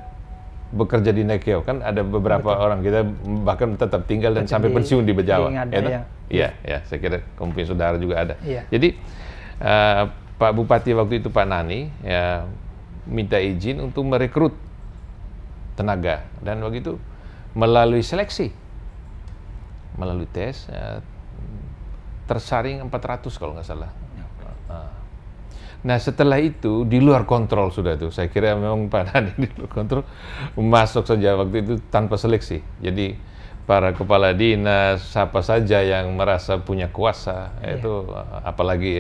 bekerja di Nekeo kan ada beberapa Betul. orang kita bahkan tetap tinggal dan Betul sampai di, pensiun di Bejawa. Ya ya. Iya, ya, ya, ya, saya kira kompi saudara juga ada. Ya. Jadi uh, Pak Bupati waktu itu Pak Nani ya minta izin untuk merekrut tenaga dan begitu melalui seleksi melalui tes ya, tersaring 400 kalau nggak salah. Ya, ah. nah setelah itu di luar kontrol sudah tuh saya kira memang Pak di luar kontrol masuk saja waktu itu tanpa seleksi. Jadi para kepala dinas siapa saja yang merasa punya kuasa yeah. Iya. itu apalagi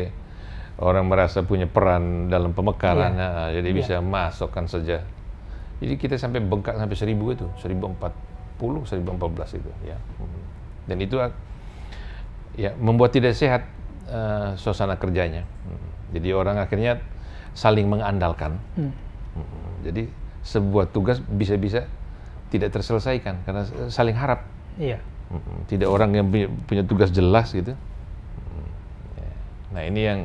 orang merasa punya peran dalam pemekaran yeah. nah, jadi yeah. bisa masukkan saja jadi kita sampai bengkak sampai seribu itu, seribu seribu empat puluh empat belas itu ya. Hmm. Dan itu ya membuat tidak sehat uh, suasana kerjanya. Hmm. Jadi orang akhirnya saling mengandalkan. Hmm. hmm. Jadi sebuah tugas bisa-bisa tidak terselesaikan karena eh, saling harap. Iya. Tidak orang yang punya tugas jelas gitu. Ya. Nah, ini yang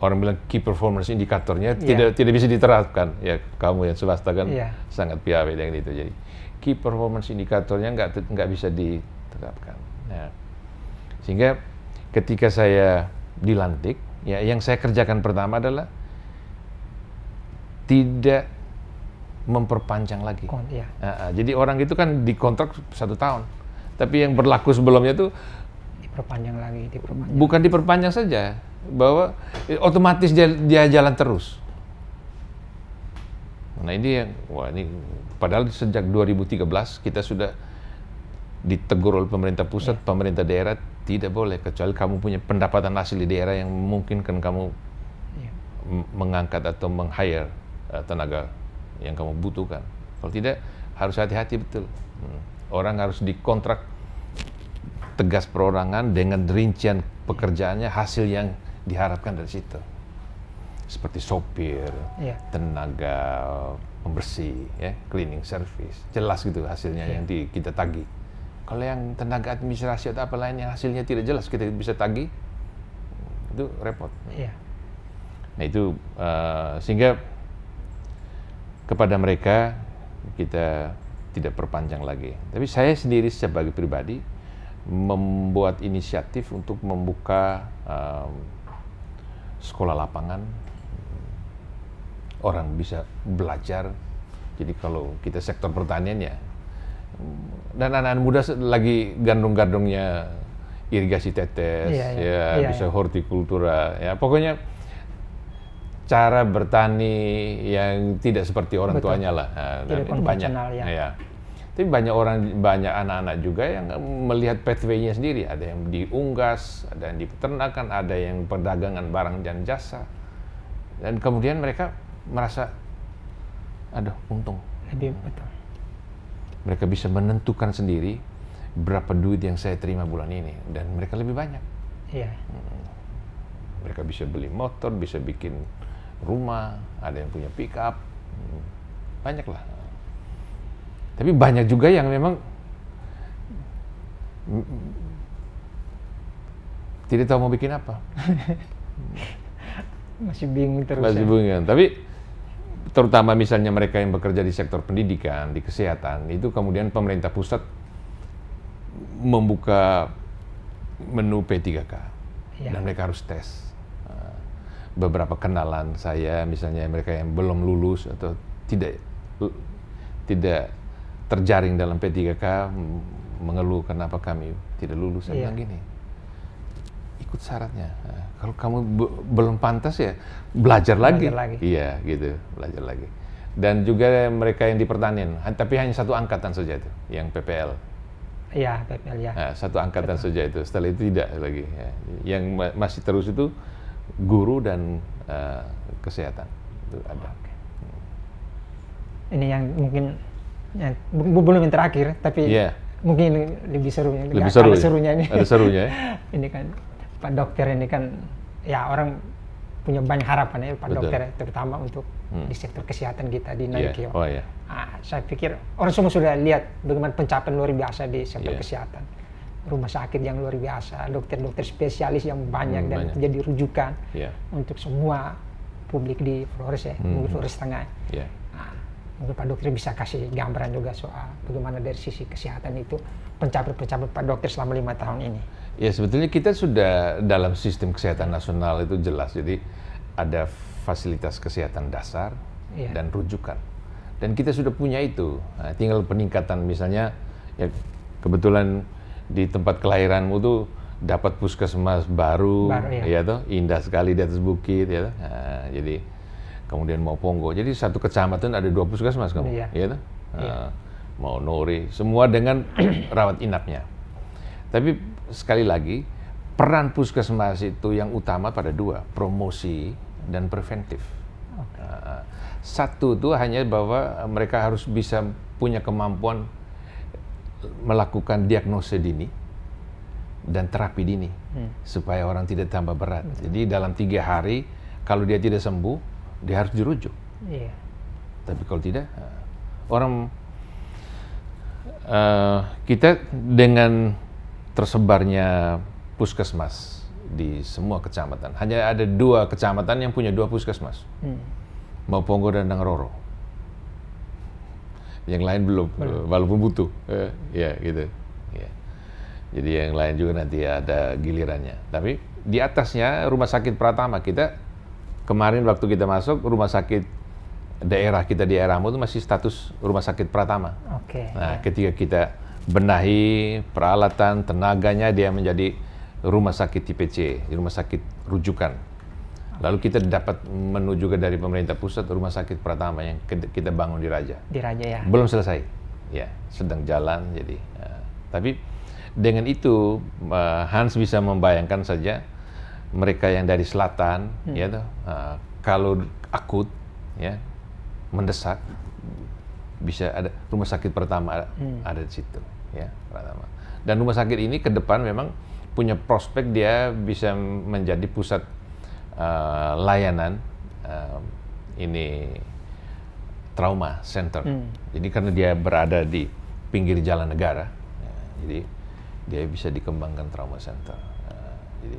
orang bilang key performance indikatornya yeah. tidak tidak bisa diterapkan ya kamu yang swasta kan yeah. sangat piawai dengan itu jadi key performance indikatornya nggak nggak bisa diterapkan ya. sehingga ketika saya dilantik ya yang saya kerjakan pertama adalah tidak memperpanjang lagi. Kon, ya. uh, jadi orang itu kan dikontrak satu tahun, tapi yang berlaku sebelumnya itu
diperpanjang lagi, diperpanjang.
Bukan diperpanjang saja, bahwa otomatis dia, dia jalan terus. Nah ini yang wah ini padahal sejak 2013 kita sudah ditegur oleh pemerintah pusat, ya. pemerintah daerah tidak boleh kecuali kamu punya pendapatan asli di daerah yang memungkinkan kamu ya. mengangkat atau meng-hire uh, tenaga yang kamu butuhkan. Kalau tidak harus hati-hati betul. Hmm. Orang harus dikontrak tegas perorangan dengan rincian pekerjaannya hasil yang diharapkan dari situ seperti sopir, yeah. tenaga pembersih, ya, cleaning service, jelas gitu hasilnya yeah. yang di, kita tagih. Kalau yang tenaga administrasi atau apa lain yang hasilnya tidak jelas kita bisa tagih, itu repot. Yeah. Nah itu uh, sehingga kepada mereka kita tidak perpanjang lagi. Tapi saya sendiri sebagai pribadi membuat inisiatif untuk membuka um, sekolah lapangan, orang bisa belajar. Jadi kalau kita sektor pertanian ya, dan anak-anak muda lagi gandung-gandungnya irigasi tetes, iya, iya. ya, ya, ya, bisa iya. hortikultura, ya pokoknya cara bertani yang tidak seperti orang Betul. tuanya lah, nah, dan banyak. Ya. Ya tapi banyak orang, banyak anak-anak juga yang melihat pathway-nya sendiri. Ada yang diunggas ada yang di ada yang perdagangan barang dan jasa. Dan kemudian mereka merasa, aduh untung. Lebih betul. Mereka bisa menentukan sendiri berapa duit yang saya terima bulan ini. Dan mereka lebih banyak. Iya. Hmm. Mereka bisa beli motor, bisa bikin rumah, ada yang punya pickup hmm. banyaklah tapi banyak juga yang memang tidak tahu mau bikin apa.
Masih bingung terus. Masih ya. bingung.
Kan? Tapi terutama misalnya mereka yang bekerja di sektor pendidikan, di kesehatan, itu kemudian pemerintah pusat membuka menu P3K ya. dan mereka harus tes. Beberapa kenalan saya misalnya mereka yang belum lulus atau tidak tidak terjaring dalam P3K mengeluh kenapa kami tidak lulus. Saya yeah. bilang gini, ikut syaratnya. kalau kamu be belum pantas ya belajar lagi. Iya gitu, belajar lagi. Dan juga mereka yang di pertanian, tapi hanya satu angkatan saja itu, yang PPL.
Iya, PPL ya.
Nah, satu angkatan Betul. saja itu, setelah itu tidak lagi. Ya. Yang ma masih terus itu guru dan uh, kesehatan itu ada.
Ini yang mungkin ya, belum yang terakhir tapi yeah. mungkin lebih seru lebih seru ada ya. ya? serunya ini ada serunya ya? ini kan pak dokter ini kan ya orang punya banyak harapan ya pak Betul. dokter terutama untuk hmm. di sektor kesehatan kita di iya. Nankio. Yeah. Oh, yeah. Iya. nah, saya pikir orang semua sudah lihat bagaimana pencapaian luar biasa di sektor yeah. kesehatan rumah sakit yang luar biasa, dokter-dokter spesialis yang banyak hmm, dan banyak. jadi rujukan yeah. untuk semua publik di Flores ya, hmm. Flores Tengah. Yeah mungkin Pak Dokter bisa kasih gambaran juga soal bagaimana dari sisi kesehatan itu pencapaian-pencapaian Pak Dokter selama lima tahun ini.
Ya sebetulnya kita sudah dalam sistem kesehatan nasional itu jelas, jadi ada fasilitas kesehatan dasar ya. dan rujukan, dan kita sudah punya itu. Nah, tinggal peningkatan misalnya ya kebetulan di tempat kelahiranmu tuh dapat puskesmas baru, baru ya, ya toh indah sekali di atas bukit ya toh. Nah, jadi kemudian mau Ponggo. Jadi satu kecamatan ada dua puskesmas kamu, iya. ya Iya. iya. Ah, mau Nori, semua dengan rawat inapnya. Tapi sekali lagi peran puskesmas itu yang utama pada dua, promosi dan preventif. Okay. Ah, ah. satu itu hanya bahwa mereka harus bisa punya kemampuan eh, melakukan diagnosis dini dan terapi dini hmm. supaya orang tidak tambah berat. Hmm. Jadi dalam tiga hari kalau dia tidak sembuh dia harus dirujuk. Iya. Tapi kalau tidak, orang uh, kita dengan tersebarnya puskesmas di semua kecamatan, hanya ada dua kecamatan yang punya dua puskesmas,
hmm.
Ponggo dan Nangroro. Yang lain belum, belum. Eh, walaupun butuh, eh, ya gitu. Ya. Jadi yang lain juga nanti ada gilirannya. Tapi di atasnya rumah sakit Pratama kita kemarin waktu kita masuk rumah sakit daerah kita di daerahmu itu masih status rumah sakit Pratama. Oke. Okay. Nah, ketika kita benahi peralatan tenaganya dia menjadi rumah sakit tipe C, rumah sakit rujukan. Lalu kita dapat menuju ke dari pemerintah pusat rumah sakit Pratama yang kita bangun di Raja.
Di Raja ya. Belum
selesai. Ya, sedang jalan jadi. Uh, tapi dengan itu eh, Hans bisa membayangkan saja mereka yang dari selatan hmm. ya tuh, uh, kalau akut ya mendesak bisa ada rumah sakit pertama ada, hmm. ada di situ ya pertama. Dan rumah sakit ini ke depan memang punya prospek dia bisa menjadi pusat uh, layanan uh, ini trauma center. Hmm. Jadi karena dia berada di pinggir jalan negara, ya, jadi dia bisa dikembangkan trauma center. Uh, jadi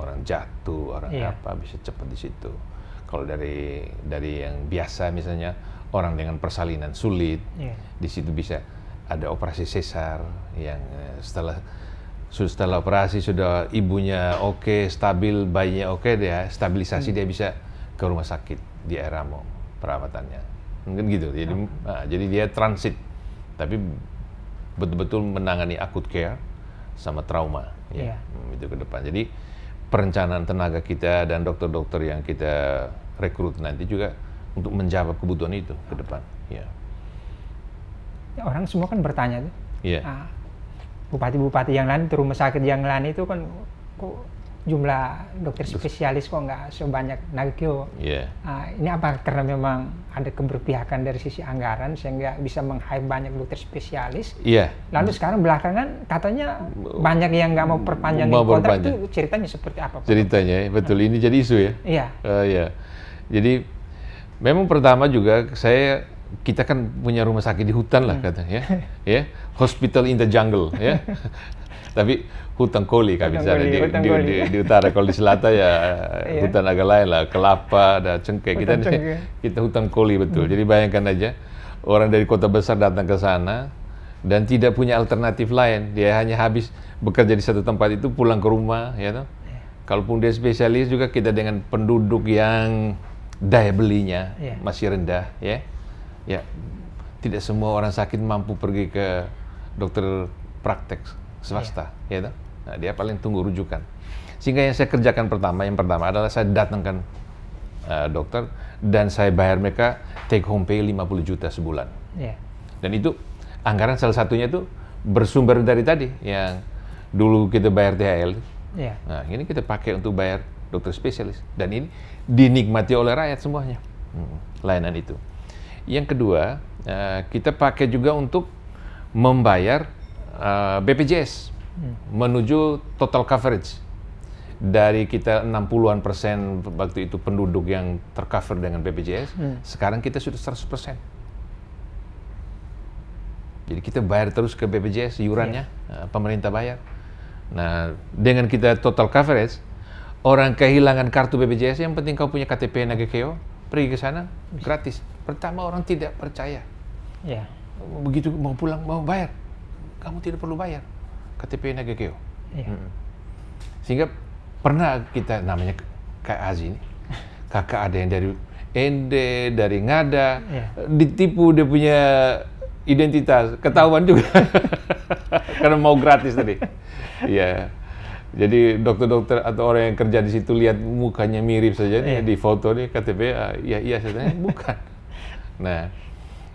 orang jatuh, orang yeah. apa bisa cepat di situ. Kalau dari dari yang biasa misalnya orang dengan persalinan sulit, yeah. di situ bisa ada operasi sesar yang eh, setelah setelah operasi sudah ibunya oke okay, stabil bayinya oke okay, dia stabilisasi hmm. dia bisa ke rumah sakit di era mau perawatannya mungkin gitu jadi hmm. nah, jadi dia transit tapi betul-betul menangani akut care sama trauma ya iya. itu ke depan jadi perencanaan tenaga kita dan dokter-dokter yang kita rekrut nanti juga untuk menjawab kebutuhan itu ke depan. Ya.
ya. Orang semua kan bertanya tuh. Yeah. Iya. Bupati-bupati yang lain, rumah sakit yang lain itu kan kok jumlah dokter spesialis kok nggak sebanyak Nagio. Yeah. Iya. Uh, ini apa karena memang ada keberpihakan dari sisi anggaran sehingga bisa meng banyak dokter spesialis. Iya. Yeah. Lalu sekarang belakangan katanya banyak yang nggak mau perpanjang mau kontrak berpanjang. itu ceritanya seperti apa?
Ceritanya ya, betul ini jadi isu ya. Iya. Yeah. Uh, iya. yeah. Jadi memang pertama juga saya kita kan punya rumah sakit di hutan lah hmm. katanya ya, ya hospital in the jungle ya. Tapi hutan koli kan bisa di, di, koli. Di, di, di utara kalau di selatan ya iya. hutan agak lain lah kelapa ada cengkeh kita cengke. kita hutan koli betul hmm. jadi bayangkan aja orang dari kota besar datang ke sana dan tidak punya alternatif lain dia hanya habis bekerja di satu tempat itu pulang ke rumah ya toh kalaupun dia spesialis juga kita dengan penduduk yang daya belinya yeah. masih rendah ya ya tidak semua orang sakit mampu pergi ke dokter praktek swasta yeah. ya toh Nah, dia paling tunggu rujukan. Sehingga yang saya kerjakan pertama, yang pertama adalah saya datangkan uh, dokter dan saya bayar mereka take home pay 50 juta sebulan. Yeah. Dan itu anggaran salah satunya itu bersumber dari tadi yang dulu kita bayar THL. Yeah. Nah, ini kita pakai untuk bayar dokter spesialis dan ini dinikmati oleh rakyat semuanya hmm, layanan itu. Yang kedua uh, kita pakai juga untuk membayar uh, eh, BPJS menuju total coverage dari kita 60-an persen waktu itu penduduk yang tercover dengan BPJS, hmm. sekarang kita sudah 100 persen. Jadi kita bayar terus ke BPJS iurannya, yeah. Iya. pemerintah bayar. Nah, dengan kita total coverage, orang kehilangan kartu BPJS yang penting kau punya KTP Nagakeo, pergi ke sana iya. gratis. Pertama orang tidak percaya. Yeah. Begitu mau pulang mau bayar, kamu tidak perlu bayar KTP gak Iya. Hmm. Sehingga pernah kita namanya Kak Aziz ini, kakak ada yang dari Ende, dari Ngada, iya. ditipu dia punya identitas, ketahuan juga. Karena mau gratis tadi. Iya. Jadi dokter-dokter atau orang yang kerja di situ lihat mukanya mirip saja nih iya. di foto nih KTP ah, ya iya saya tanya bukan. Nah,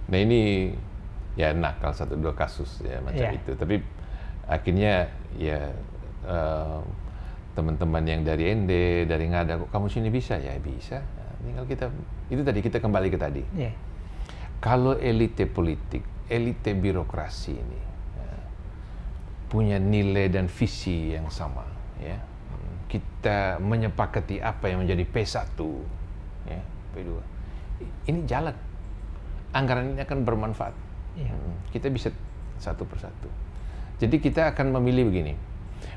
nah ini ya nakal satu dua kasus ya macam yeah. itu. Tapi akhirnya ya teman eh, teman-teman yang dari ND dari Ngada kok kamu sini bisa ya bisa tinggal nah, kita itu tadi kita kembali ke tadi yeah. kalau elite politik elite birokrasi ini ya, punya nilai dan visi yang sama ya kita menyepakati apa yang menjadi P1 ya P2 ini jalan anggaran ini akan bermanfaat yeah. Hmm, kita bisa satu persatu jadi kita akan memilih begini,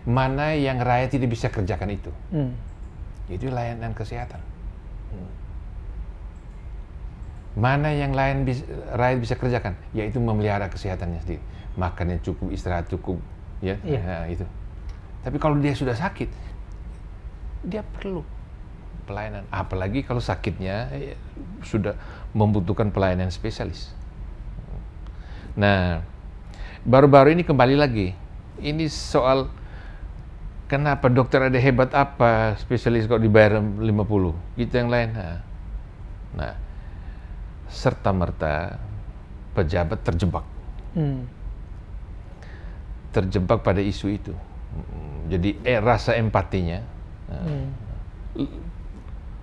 mana yang rakyat tidak bisa kerjakan itu. Hmm. Itu layanan kesehatan. Hmm. Mana yang lain bis, rakyat bisa kerjakan, yaitu memelihara kesehatannya sendiri, makan yang cukup, istirahat cukup, ya, yeah. nah, itu. Tapi kalau dia sudah sakit, dia perlu pelayanan. Apalagi kalau sakitnya eh, sudah membutuhkan pelayanan spesialis. Nah, baru-baru ini kembali lagi. Ini soal kenapa dokter ada hebat apa spesialis kok dibayar 50 gitu yang lain nah, nah serta merta pejabat terjebak hmm. terjebak pada isu itu hmm, jadi eh, rasa empatinya hmm.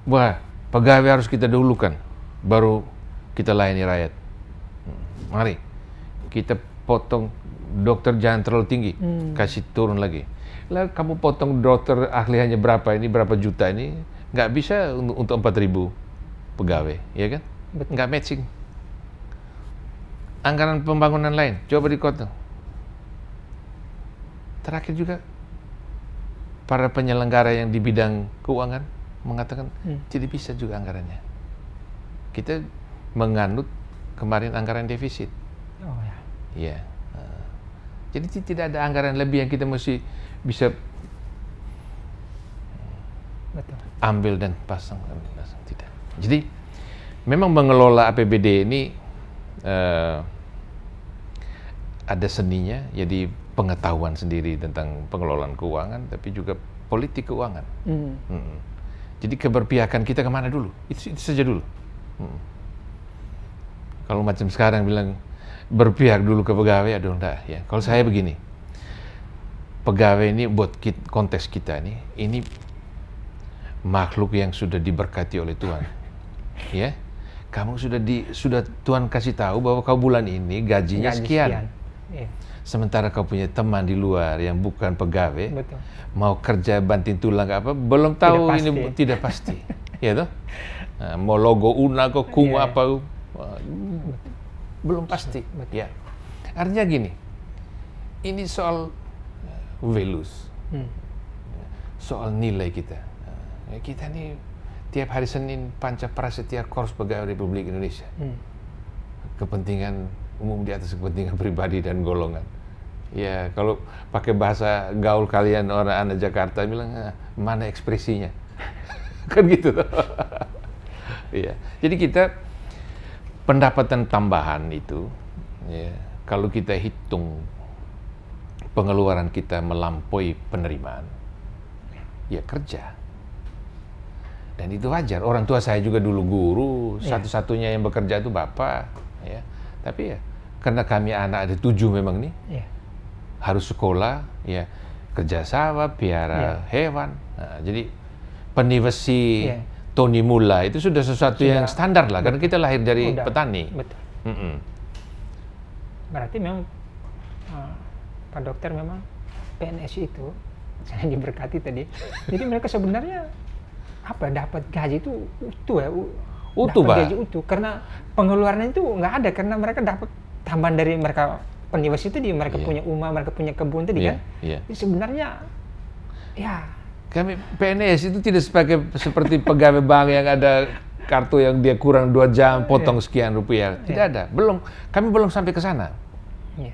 wah pegawai harus kita dahulukan baru kita layani rakyat hmm, mari kita potong dokter jangan terlalu tinggi, hmm. kasih turun lagi. Lalu kamu potong dokter ahli hanya berapa ini, berapa juta ini, nggak bisa untuk 4.000 pegawai, ya kan? Betul. Nggak matching. Anggaran pembangunan lain, coba dikotong. Terakhir juga, para penyelenggara yang di bidang keuangan mengatakan, hmm. jadi bisa juga anggarannya. Kita menganut kemarin anggaran defisit ya jadi tidak ada anggaran lebih yang kita mesti bisa Betul. ambil dan pasang, tidak jadi memang mengelola APBD ini uh, ada seninya jadi pengetahuan sendiri tentang pengelolaan keuangan tapi juga politik keuangan mm. Hmm. jadi keberpihakan kita kemana dulu itu, itu saja dulu hmm. kalau macam sekarang bilang berpihak dulu ke pegawai aduh enggak ya kalau saya begini pegawai ini buat kit, konteks kita ini ini makhluk yang sudah diberkati oleh Tuhan ya kamu sudah di sudah Tuhan kasih tahu bahwa kau bulan ini gajinya Gaji sekian, sekian. Ya. sementara kau punya teman di luar yang bukan pegawai Betul. mau kerja banting tulang apa belum tahu tidak pasti. ini tidak pasti ya toh nah, mau logo una kok kumu yeah. apa belum pasti ya artinya gini ini soal eh, values hmm. soal nilai kita eh, kita ini tiap hari Senin panca prasetya kors pegawai Republik Indonesia hmm. kepentingan umum di atas kepentingan pribadi dan golongan ya kalau pakai bahasa gaul kalian orang anak Jakarta bilang eh, mana ekspresinya kan gitu Iya. Jadi kita pendapatan tambahan itu, ya, kalau kita hitung pengeluaran kita melampaui penerimaan, ya kerja. Dan itu wajar. Orang tua saya juga dulu guru, iya. satu-satunya yang bekerja itu bapak. Ya. Tapi ya, karena kami anak ada tujuh memang nih, ya. harus sekolah, ya kerja sawah, piara ya. hewan. Nah, jadi penivasi ya. Tony Mula itu sudah sesuatu sudah. yang standar lah karena kita lahir dari Udah. petani. Betul. Mm -mm.
Berarti memang uh, Pak Dokter memang PNS itu saya diberkati tadi. Jadi mereka sebenarnya apa ya, dapat gaji itu utuh ya utuh pak. gaji utuh karena pengeluarannya itu nggak ada karena mereka dapat tambahan dari mereka penyewa itu di mereka yeah. punya rumah mereka punya kebun tadi yeah. kan yeah. Jadi sebenarnya ya
kami PNS itu tidak sebagai seperti pegawai bank yang ada kartu yang dia kurang dua jam potong yeah. sekian rupiah. Iya. Tidak ada. Belum. Kami belum sampai ke sana. Yeah.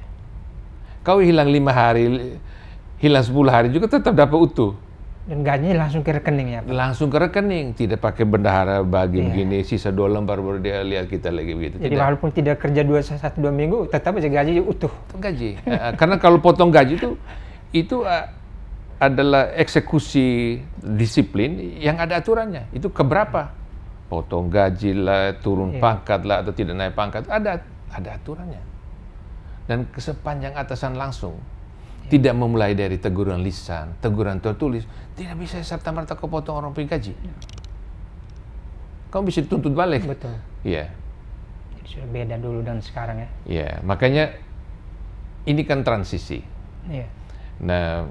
Kau hilang lima hari, hilang sepuluh hari juga tetap dapat utuh.
Dan gajinya langsung ke rekening ya? Pak?
Langsung ke rekening, tidak pakai bendahara bagi yeah. begini, sisa dua lembar baru dia lihat kita lagi begitu. Jadi walaupun
tidak kerja dua satu dua minggu, tetap aja gaji utuh. Gaji, eh, eh,
karena kalau potong gaji itu itu uh, adalah eksekusi disiplin yang ada aturannya. Itu keberapa? Potong gaji lah, turun yeah. pangkat lah, atau tidak naik pangkat. Ada, ada aturannya. Dan sepanjang atasan langsung, iya. tidak memulai dari teguran lisan, teguran tertulis, tidak bisa serta-merta kepotong orang punya gaji. Iya. Kamu
bisa dituntut balik. Betul. Iya. Yeah. Jadi sudah beda dulu dan sekarang ya.
Iya, yeah. makanya ini kan transisi. Iya. Yeah. Nah,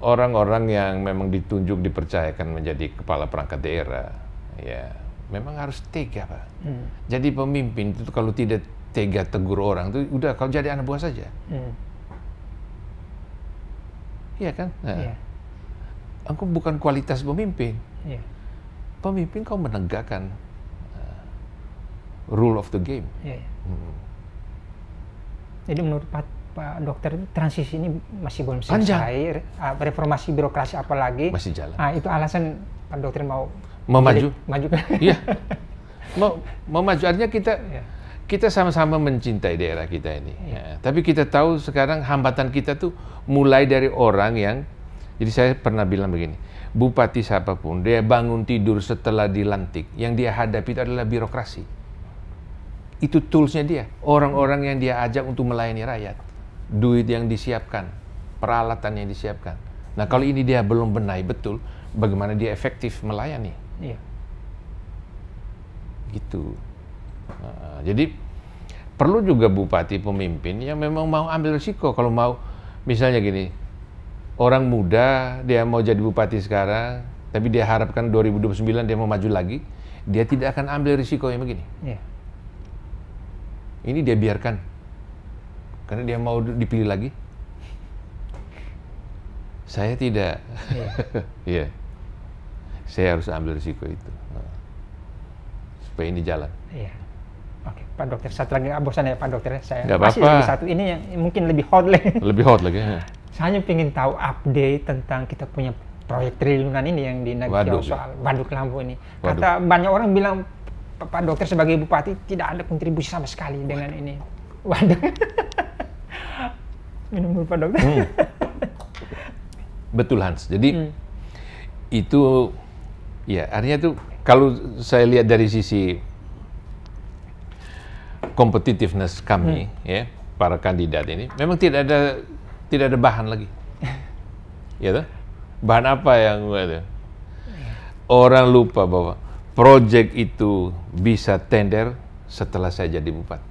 orang-orang yang memang ditunjuk dipercayakan menjadi kepala perangkat daerah ya memang harus tega pak hmm. jadi pemimpin itu kalau tidak tega tegur orang itu udah kalau jadi anak buah saja hmm. iya kan nah, yeah. aku bukan kualitas pemimpin yeah. pemimpin kau menegakkan uh, rule of the game yeah. Iya. hmm.
jadi menurut Pak. Pak Dokter transisi ini masih belum selesai, Panjang. Ah, reformasi birokrasi apalagi. Masih jalan. Nah, itu alasan Pak Dokter mau memaju. Maju. Iya.
mau memaju artinya kita ya. kita sama-sama mencintai daerah kita ini. Ya. Ya. Tapi kita tahu sekarang hambatan kita tuh mulai dari orang yang jadi saya pernah bilang begini, bupati siapapun dia bangun tidur setelah dilantik, yang dia hadapi itu adalah birokrasi. Itu toolsnya dia, orang-orang yang dia ajak untuk melayani rakyat duit yang disiapkan, peralatan yang disiapkan. Nah kalau ini dia belum benahi betul, bagaimana dia efektif melayani? Iya. Gitu. Nah, jadi perlu juga bupati pemimpin yang memang mau ambil risiko kalau mau misalnya gini orang muda dia mau jadi bupati sekarang tapi dia harapkan 2029 dia mau maju lagi dia tidak akan ambil risiko yang begini. Iya. Ini dia biarkan karena dia mau dipilih lagi? Saya tidak. Iya. yeah. Saya harus ambil risiko itu. Supaya ini jalan.
Iya. Oke, Pak Dokter, satu lagi ah, bosan ya Pak Dokter, ya? saya Nggak masih apa satu ini yang mungkin lebih hot lagi. Lebih hot lagi. Ya. Saya hanya ingin tahu update tentang kita punya proyek triliunan ini yang di Nagio soal Waduk lampu ini. Waduk. Kata banyak orang bilang Pak Dokter sebagai Bupati tidak ada kontribusi sama sekali Waduk. dengan ini. Waduh. minum pulpa dong hmm.
betul Hans jadi hmm. itu ya artinya tuh kalau saya lihat dari sisi competitiveness kami hmm. ya para kandidat ini memang tidak ada tidak ada bahan lagi ya tuh bahan apa yang ada orang lupa bahwa proyek itu bisa tender setelah saya jadi bupati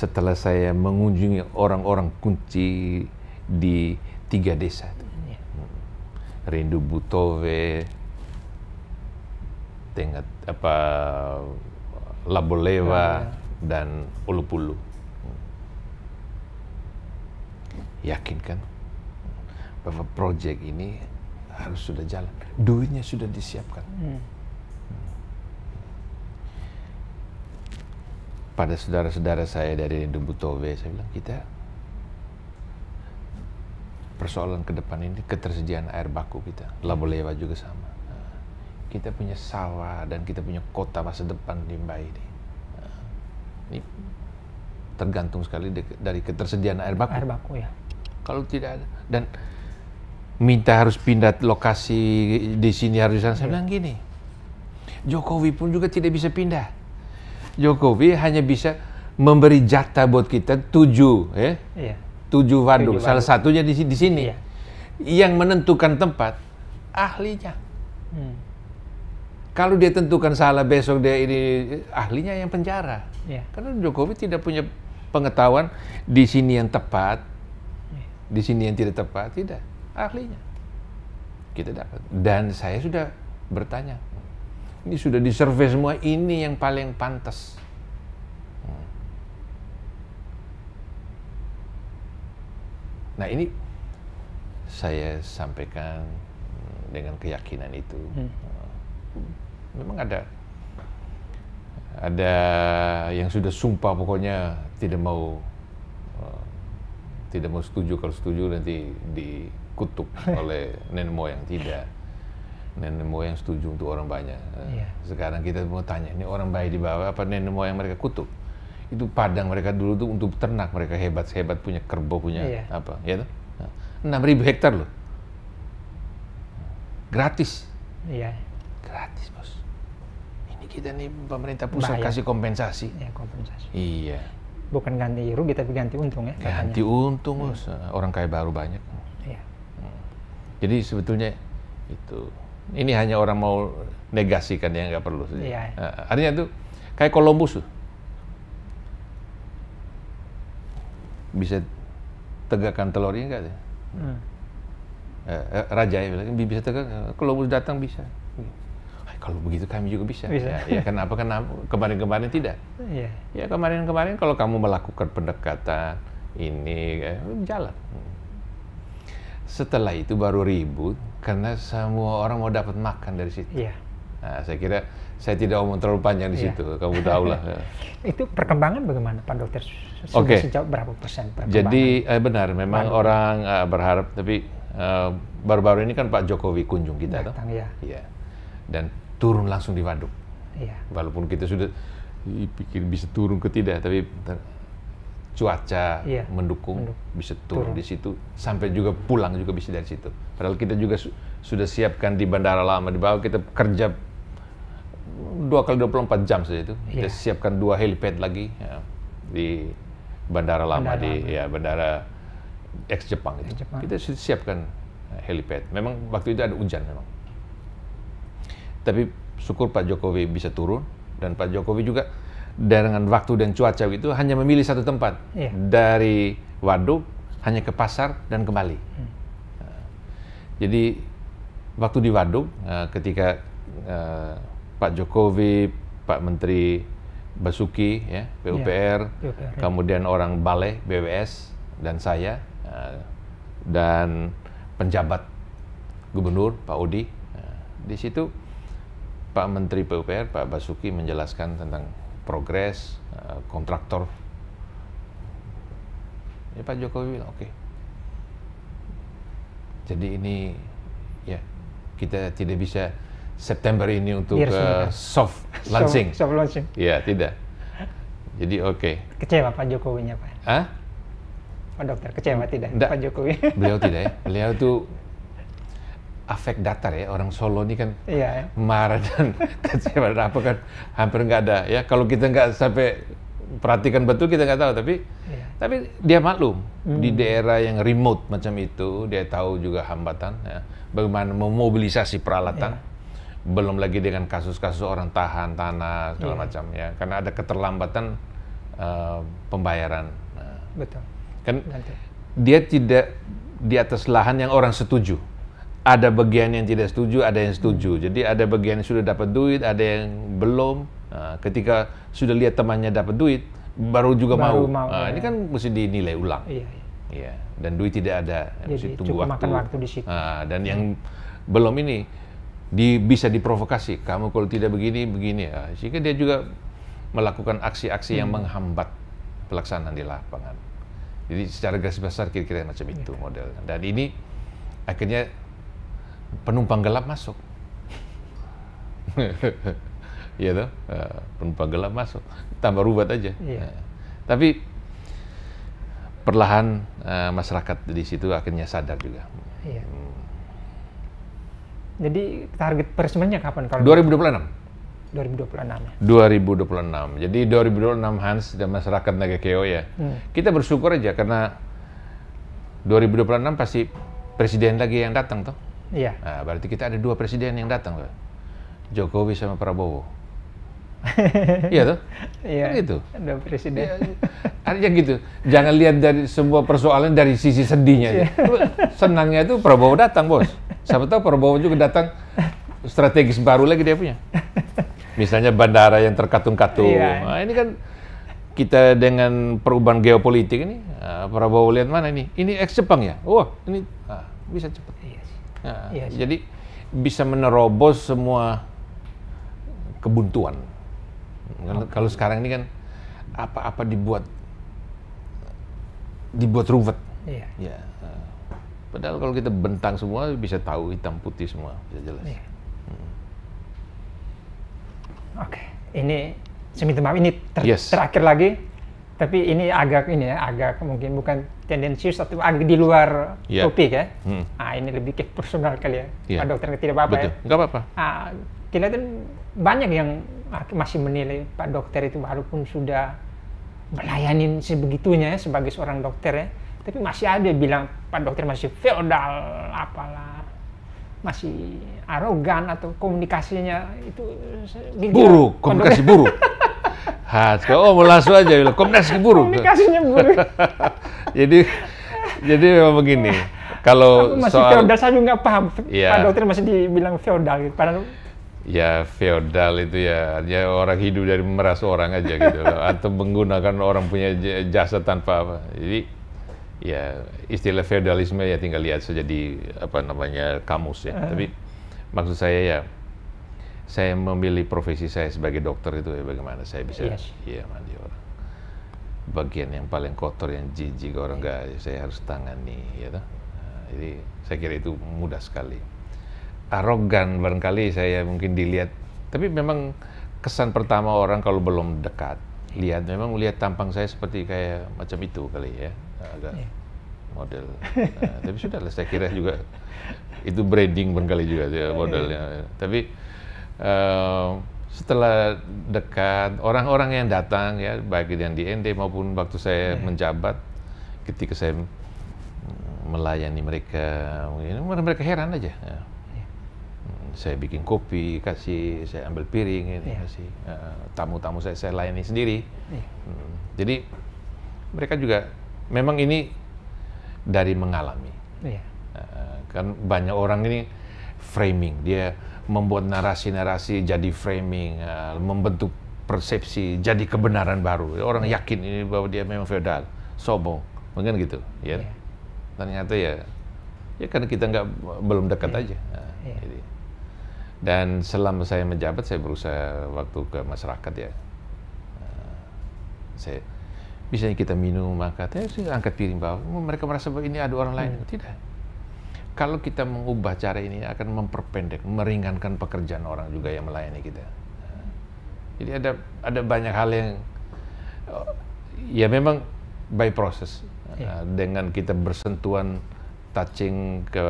setelah saya mengunjungi orang-orang kunci di tiga desa itu. Iya. Hmm. Rindu Butove, Tengat apa Labolewa ya. dan Ulupulu. Hmm. Yakin kan bahwa proyek ini harus sudah jalan. Duitnya sudah disiapkan. Hmm. pada saudara-saudara saya dari Dumbutove, saya bilang kita persoalan ke depan ini ketersediaan air baku kita. Labu lewat juga sama. kita punya sawah dan kita punya kota masa depan di Mbai ini. ini tergantung sekali dari ketersediaan air baku. Air baku ya. Kalau tidak ada dan minta harus pindah lokasi di sini harus Saya iya. bilang gini. Jokowi pun juga tidak bisa pindah Jokowi hanya bisa memberi jatah buat kita tujuh ya yeah. tujuh waduk salah satunya di, di sini yeah. yang menentukan tempat ahlinya hmm. kalau dia tentukan salah besok dia ini ahlinya yang penjara Yeah. karena Jokowi tidak punya pengetahuan di sini yang tepat yeah. di sini yang tidak tepat tidak ahlinya kita dapat dan saya sudah bertanya ini sudah disurvei semua, ini yang paling pantas. Hmm. Nah ini saya sampaikan dengan keyakinan itu. Hmm. Hmm. Memang ada ada yang sudah sumpah pokoknya tidak mau eh, tidak mau setuju kalau setuju nanti dikutuk oleh nenek moyang tidak nenek moyang setuju untuk orang banyak. Yeah. Iya. Sekarang kita mau tanya, ini orang baik di bawah apa nenek moyang mereka kutuk? Itu padang mereka dulu tuh untuk ternak mereka hebat-hebat punya kerbau punya yeah. apa, ya tuh? Nah, enam ribu hektar loh, gratis.
Iya. Yeah. Gratis bos. Ini kita nih pemerintah pusat Bahaya. kasih
kompensasi. Iya kompensasi. Iya.
Bukan ganti rugi tapi ganti untung ya. Katanya. Ganti untung iya. bos,
yeah. orang kaya baru banyak. Iya. Hmm. Jadi sebetulnya itu ini hanya orang mau negasikan yang nggak perlu. Iya. Nah, artinya itu kayak Columbus tuh. Bisa tegakkan telurnya nggak? sih? Hmm. Eh, eh, raja ya bilang bisa tegak. Eh, Columbus datang bisa. Kalau begitu kami juga bisa. bisa. Ya, ya kenapa kenapa kemarin-kemarin tidak? Iya. Ya kemarin-kemarin kalau kamu melakukan pendekatan ini ya, jalan. Setelah itu baru ribut karena semua orang mau dapat makan dari situ. Yeah. Nah, saya kira saya tidak mau terlalu panjang di yeah. situ, kamu tahu lah.
itu perkembangan bagaimana, Pak Dokter? Sudah okay. sejauh berapa persen perkembangan? Jadi eh, benar, memang Pak orang
uh, berharap, tapi baru eh, baru-baru ini kan Pak Jokowi kunjung kita, Datang, ya. Dan turun langsung di Waduk. Iya. Walaupun kita sudah pikir bisa turun ke tidak, tapi cuaca yeah. mendukung, mendukung bisa turun, turun di situ sampai juga pulang juga bisa dari situ padahal kita juga su sudah siapkan di bandara lama di bawah kita kerja dua kali 24 jam saja itu yeah. siapkan dua helipad lagi ya, di bandara lama bandara di lama. ya bandara ex Jepang itu -Jepang. kita siapkan helipad memang waktu itu ada hujan memang tapi syukur Pak Jokowi bisa turun dan Pak Jokowi juga dengan waktu dan cuaca itu hanya memilih satu tempat yeah. dari waduk hanya ke pasar dan kembali. Hmm. Nah, jadi waktu di waduk eh, ketika eh, Pak Jokowi, Pak Menteri Basuki ya iya, PUPR, yeah, PUPR iya. kemudian yeah. orang Bale, BWS dan saya eh, dan penjabat gubernur Pak Odi di situ Pak Menteri PUPR Pak Basuki menjelaskan tentang progres eh, kontraktor ya Pak Jokowi bilang oke okay. jadi ini ya kita tidak bisa September ini untuk uh, soft launching soft, launching ya tidak jadi oke okay.
kecewa Pak Jokowinya Pak ah Pak oh, Dokter kecewa tidak Nggak. Pak Jokowi beliau tidak
ya beliau tuh afek datar ya orang Solo ini kan iya, ya. marah dan kecewa dan apa kan hampir nggak ada ya kalau kita nggak sampai perhatikan betul kita nggak tahu tapi iya. tapi dia maklum hmm. di daerah yang remote macam itu dia tahu juga hambatan ya. bagaimana memobilisasi peralatan iya. belum lagi dengan kasus-kasus orang tahan tanah segala iya. macam ya karena ada keterlambatan uh, pembayaran
nah, betul
kan Nanti. dia tidak di atas lahan yang orang setuju ada bagian yang tidak setuju, ada yang setuju. Hmm. Jadi ada bagian yang sudah dapat duit, ada yang belum. Nah, ketika sudah lihat temannya dapat duit, baru juga baru mau. mau nah, ya. Ini kan mesti dinilai ulang. Iya. iya. iya dan duit tidak ada, Jadi, mesti tunggu waktu. Makan waktu di situ. Nah, dan yang hmm. belum ini di, bisa diprovokasi. Kamu kalau tidak begini, begini. Nah, sehingga dia juga melakukan aksi-aksi hmm. yang menghambat pelaksanaan di lapangan. Jadi secara garis besar kira-kira macam iya. itu ya. modelnya. Dan ini akhirnya penumpang gelap masuk. Iya toh, eh, penumpang gelap masuk, tambah rubat aja. Yeah. Iya. tapi perlahan uh, masyarakat di situ akhirnya sadar juga.
Iya. Jadi target peresmiannya kapan kalau
2026.
2026.
2026. Jadi 2026 Hans dan masyarakat Nagakeo ya. Hmm. Kita bersyukur aja karena 2026 pasti presiden lagi yang datang tuh. Iya. Nah, berarti kita ada dua presiden yang datang, Pak. Jokowi sama Prabowo. iya tuh?
Iya. Kan gitu. Ada presiden. Ya,
artinya gitu. Jangan lihat dari semua persoalan dari sisi sedihnya. Iya. Senangnya itu Prabowo datang, Bos. Siapa tahu Prabowo juga datang strategis baru lagi dia punya. Misalnya bandara yang terkatung-katung. Iya. Nah, ini kan kita dengan perubahan geopolitik ini, ah, Prabowo lihat mana ini? Ini ex Jepang ya? Wah, oh, ini ah, bisa cepat. Iya. Nah, ya, jadi bisa menerobos semua kebuntuan. Kalau, okay. kalau sekarang ini kan apa-apa dibuat dibuat ruwet. Iya. Ya. Padahal kalau kita bentang semua bisa tahu hitam putih semua bisa jelas. Iya. Hmm.
Oke, okay. ini semi ini ter yes. terakhir lagi tapi ini agak ini ya agak mungkin bukan tendensius atau agak di luar yeah. topik ya hmm. nah, ini lebih ke personal kali ya yeah. pak dokter tidak apa-apa ya nggak apa-apa ah, kelihatan banyak yang ah, masih menilai pak dokter itu walaupun sudah melayani sebegitunya ya, sebagai seorang dokter ya tapi masih ada bilang pak dokter masih feodal apalah masih arogan atau komunikasinya itu buruk, komunikasi
buruk. Hah, oh langsung aja bilang komunikasi buruk. Komunikasinya buruk. jadi jadi memang begini. Kalau Aku masih soal, feodal
saya juga nggak paham. Ya, Pak dokter masih dibilang feodal gitu. Padahal
Ya feodal itu ya, ya orang hidup dari meras orang aja gitu atau menggunakan orang punya jasa tanpa apa. Jadi ya istilah feudalisme ya tinggal lihat saja di apa namanya kamus ya. Uh. Tapi maksud saya ya saya memilih profesi saya sebagai dokter itu ya bagaimana saya bisa yes. ya mandi orang. Bagian yang paling kotor yang jijik orang gak saya harus tangani ya toh. Nah, jadi saya kira itu mudah sekali. Arogan barangkali saya mungkin dilihat tapi memang kesan pertama orang kalau belum dekat iya. lihat memang lihat tampang saya seperti kayak macam itu kali ya agak yeah. Iya. model. Nah, tapi sudah lah, saya kira juga itu branding berkali juga ya, modelnya. Yeah. Tapi uh, setelah dekat, orang-orang yang datang ya, baik yang di ND maupun waktu saya yeah. menjabat, ketika saya melayani mereka, ya, mungkin mereka heran aja. Ya. Saya bikin kopi, kasih, saya ambil piring, ya, ini, iya. kasih eh, tamu-tamu uh, saya saya layani sendiri. Yeah. Hmm. Jadi mereka juga memang ini dari mengalami. Yeah. Iya. kan banyak orang ini framing, dia membuat narasi-narasi jadi framing, eh, membentuk persepsi jadi kebenaran baru. Orang yeah. yakin ini bahwa dia memang feodal, sombong, mungkin gitu. Ya. yeah. Ternyata ya, ya karena kita nggak belum dekat yeah. aja. Nah, yeah. Dan selama saya menjabat, saya berusaha waktu ke masyarakat ya. Eh, saya misalnya kita minum saya ya angkat piring bawah mereka merasa bahwa ini ada orang lain hmm. tidak kalau kita mengubah cara ini akan memperpendek meringankan pekerjaan orang juga yang melayani kita jadi ada ada banyak hal yang eh, ya memang by process yeah. Iya. dengan kita bersentuhan touching ke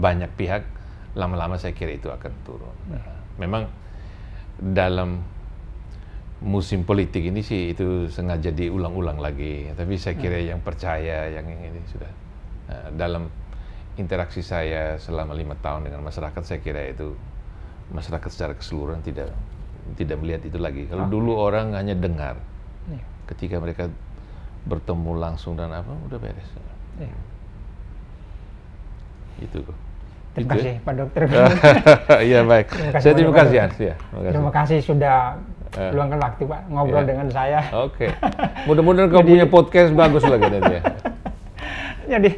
banyak pihak lama-lama saya kira itu akan turun hmm. nah, memang dalam musim politik ini sih itu sengaja diulang-ulang lagi. Tapi saya kira hmm. yang percaya yang ini sudah uh, dalam interaksi saya selama lima tahun dengan masyarakat saya kira itu masyarakat secara keseluruhan tidak tidak melihat itu lagi. Kalau okay. dulu orang hanya dengar, yeah. ketika mereka bertemu langsung dan apa udah beres. Yeah. Itu. Terima ya. kasih Pak Dokter. Iya baik. Terima kasih, saya terima kasih. Iya, terima kasih. Terima
kasih sudah uh. luangkan waktu Pak ngobrol yeah. dengan saya.
Oke. Okay. Mudah-mudahan kamu punya podcast bagus lagi nanti ya.
Jadi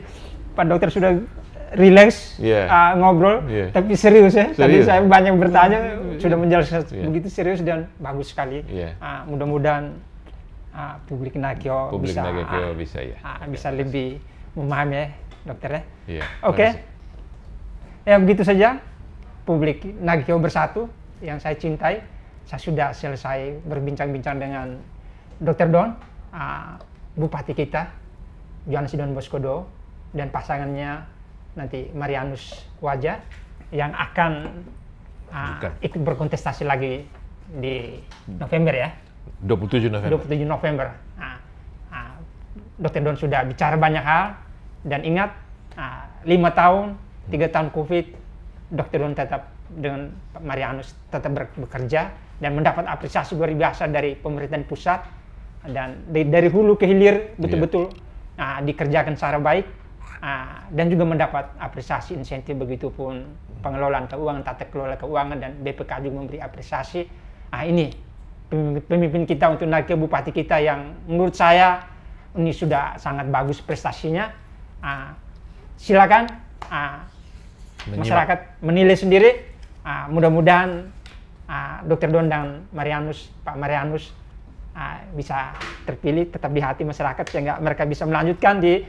Pak Dokter sudah relax yeah. Iya. uh, ngobrol yeah. tapi serius ya. Serius. Tadi saya banyak bertanya yeah. sudah menjelaskan yeah. begitu serius dan bagus sekali. Yeah. Iya. Uh, mudah-mudahan uh, publik Nagio bisa uh, bisa ya. Uh, bisa lebih memahami ya, dokter ya. Yeah. Iya, Oke. Okay. Ya begitu saja publik Nagio bersatu yang saya cintai saya sudah selesai berbincang-bincang dengan Dr. Don, uh, Bupati kita, Yohanes Don Boskodo, dan pasangannya nanti Marianus Waja yang akan uh, ikut berkontestasi lagi di November ya.
27 November.
27 November. Uh, ah, uh, Dr. Don sudah bicara banyak hal dan ingat lima uh, tahun, tiga tahun COVID, Dr. Don tetap dengan Marianus tetap bekerja dan mendapat apresiasi luar biasa dari pemerintahan pusat dan dari, dari hulu ke hilir iya. betul-betul yeah. uh, dikerjakan secara baik uh, dan juga mendapat apresiasi insentif begitu pun pengelolaan keuangan tata kelola keuangan dan BPK juga memberi apresiasi uh, ini pemimpin, kita untuk naik ke bupati kita yang menurut saya ini sudah sangat bagus prestasinya uh, silakan uh, masyarakat menilai sendiri uh, mudah-mudahan uh, Dokter Don dan Marianus, Pak Marianus uh, bisa terpilih tetap di hati masyarakat sehingga mereka bisa melanjutkan di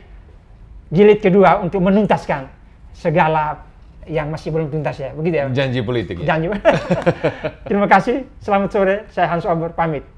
jilid kedua untuk menuntaskan segala yang masih belum tuntas ya. Begitu ya.
Janji politik. Ya? Janji.
Terima kasih. Selamat sore. Saya Hans Ober pamit.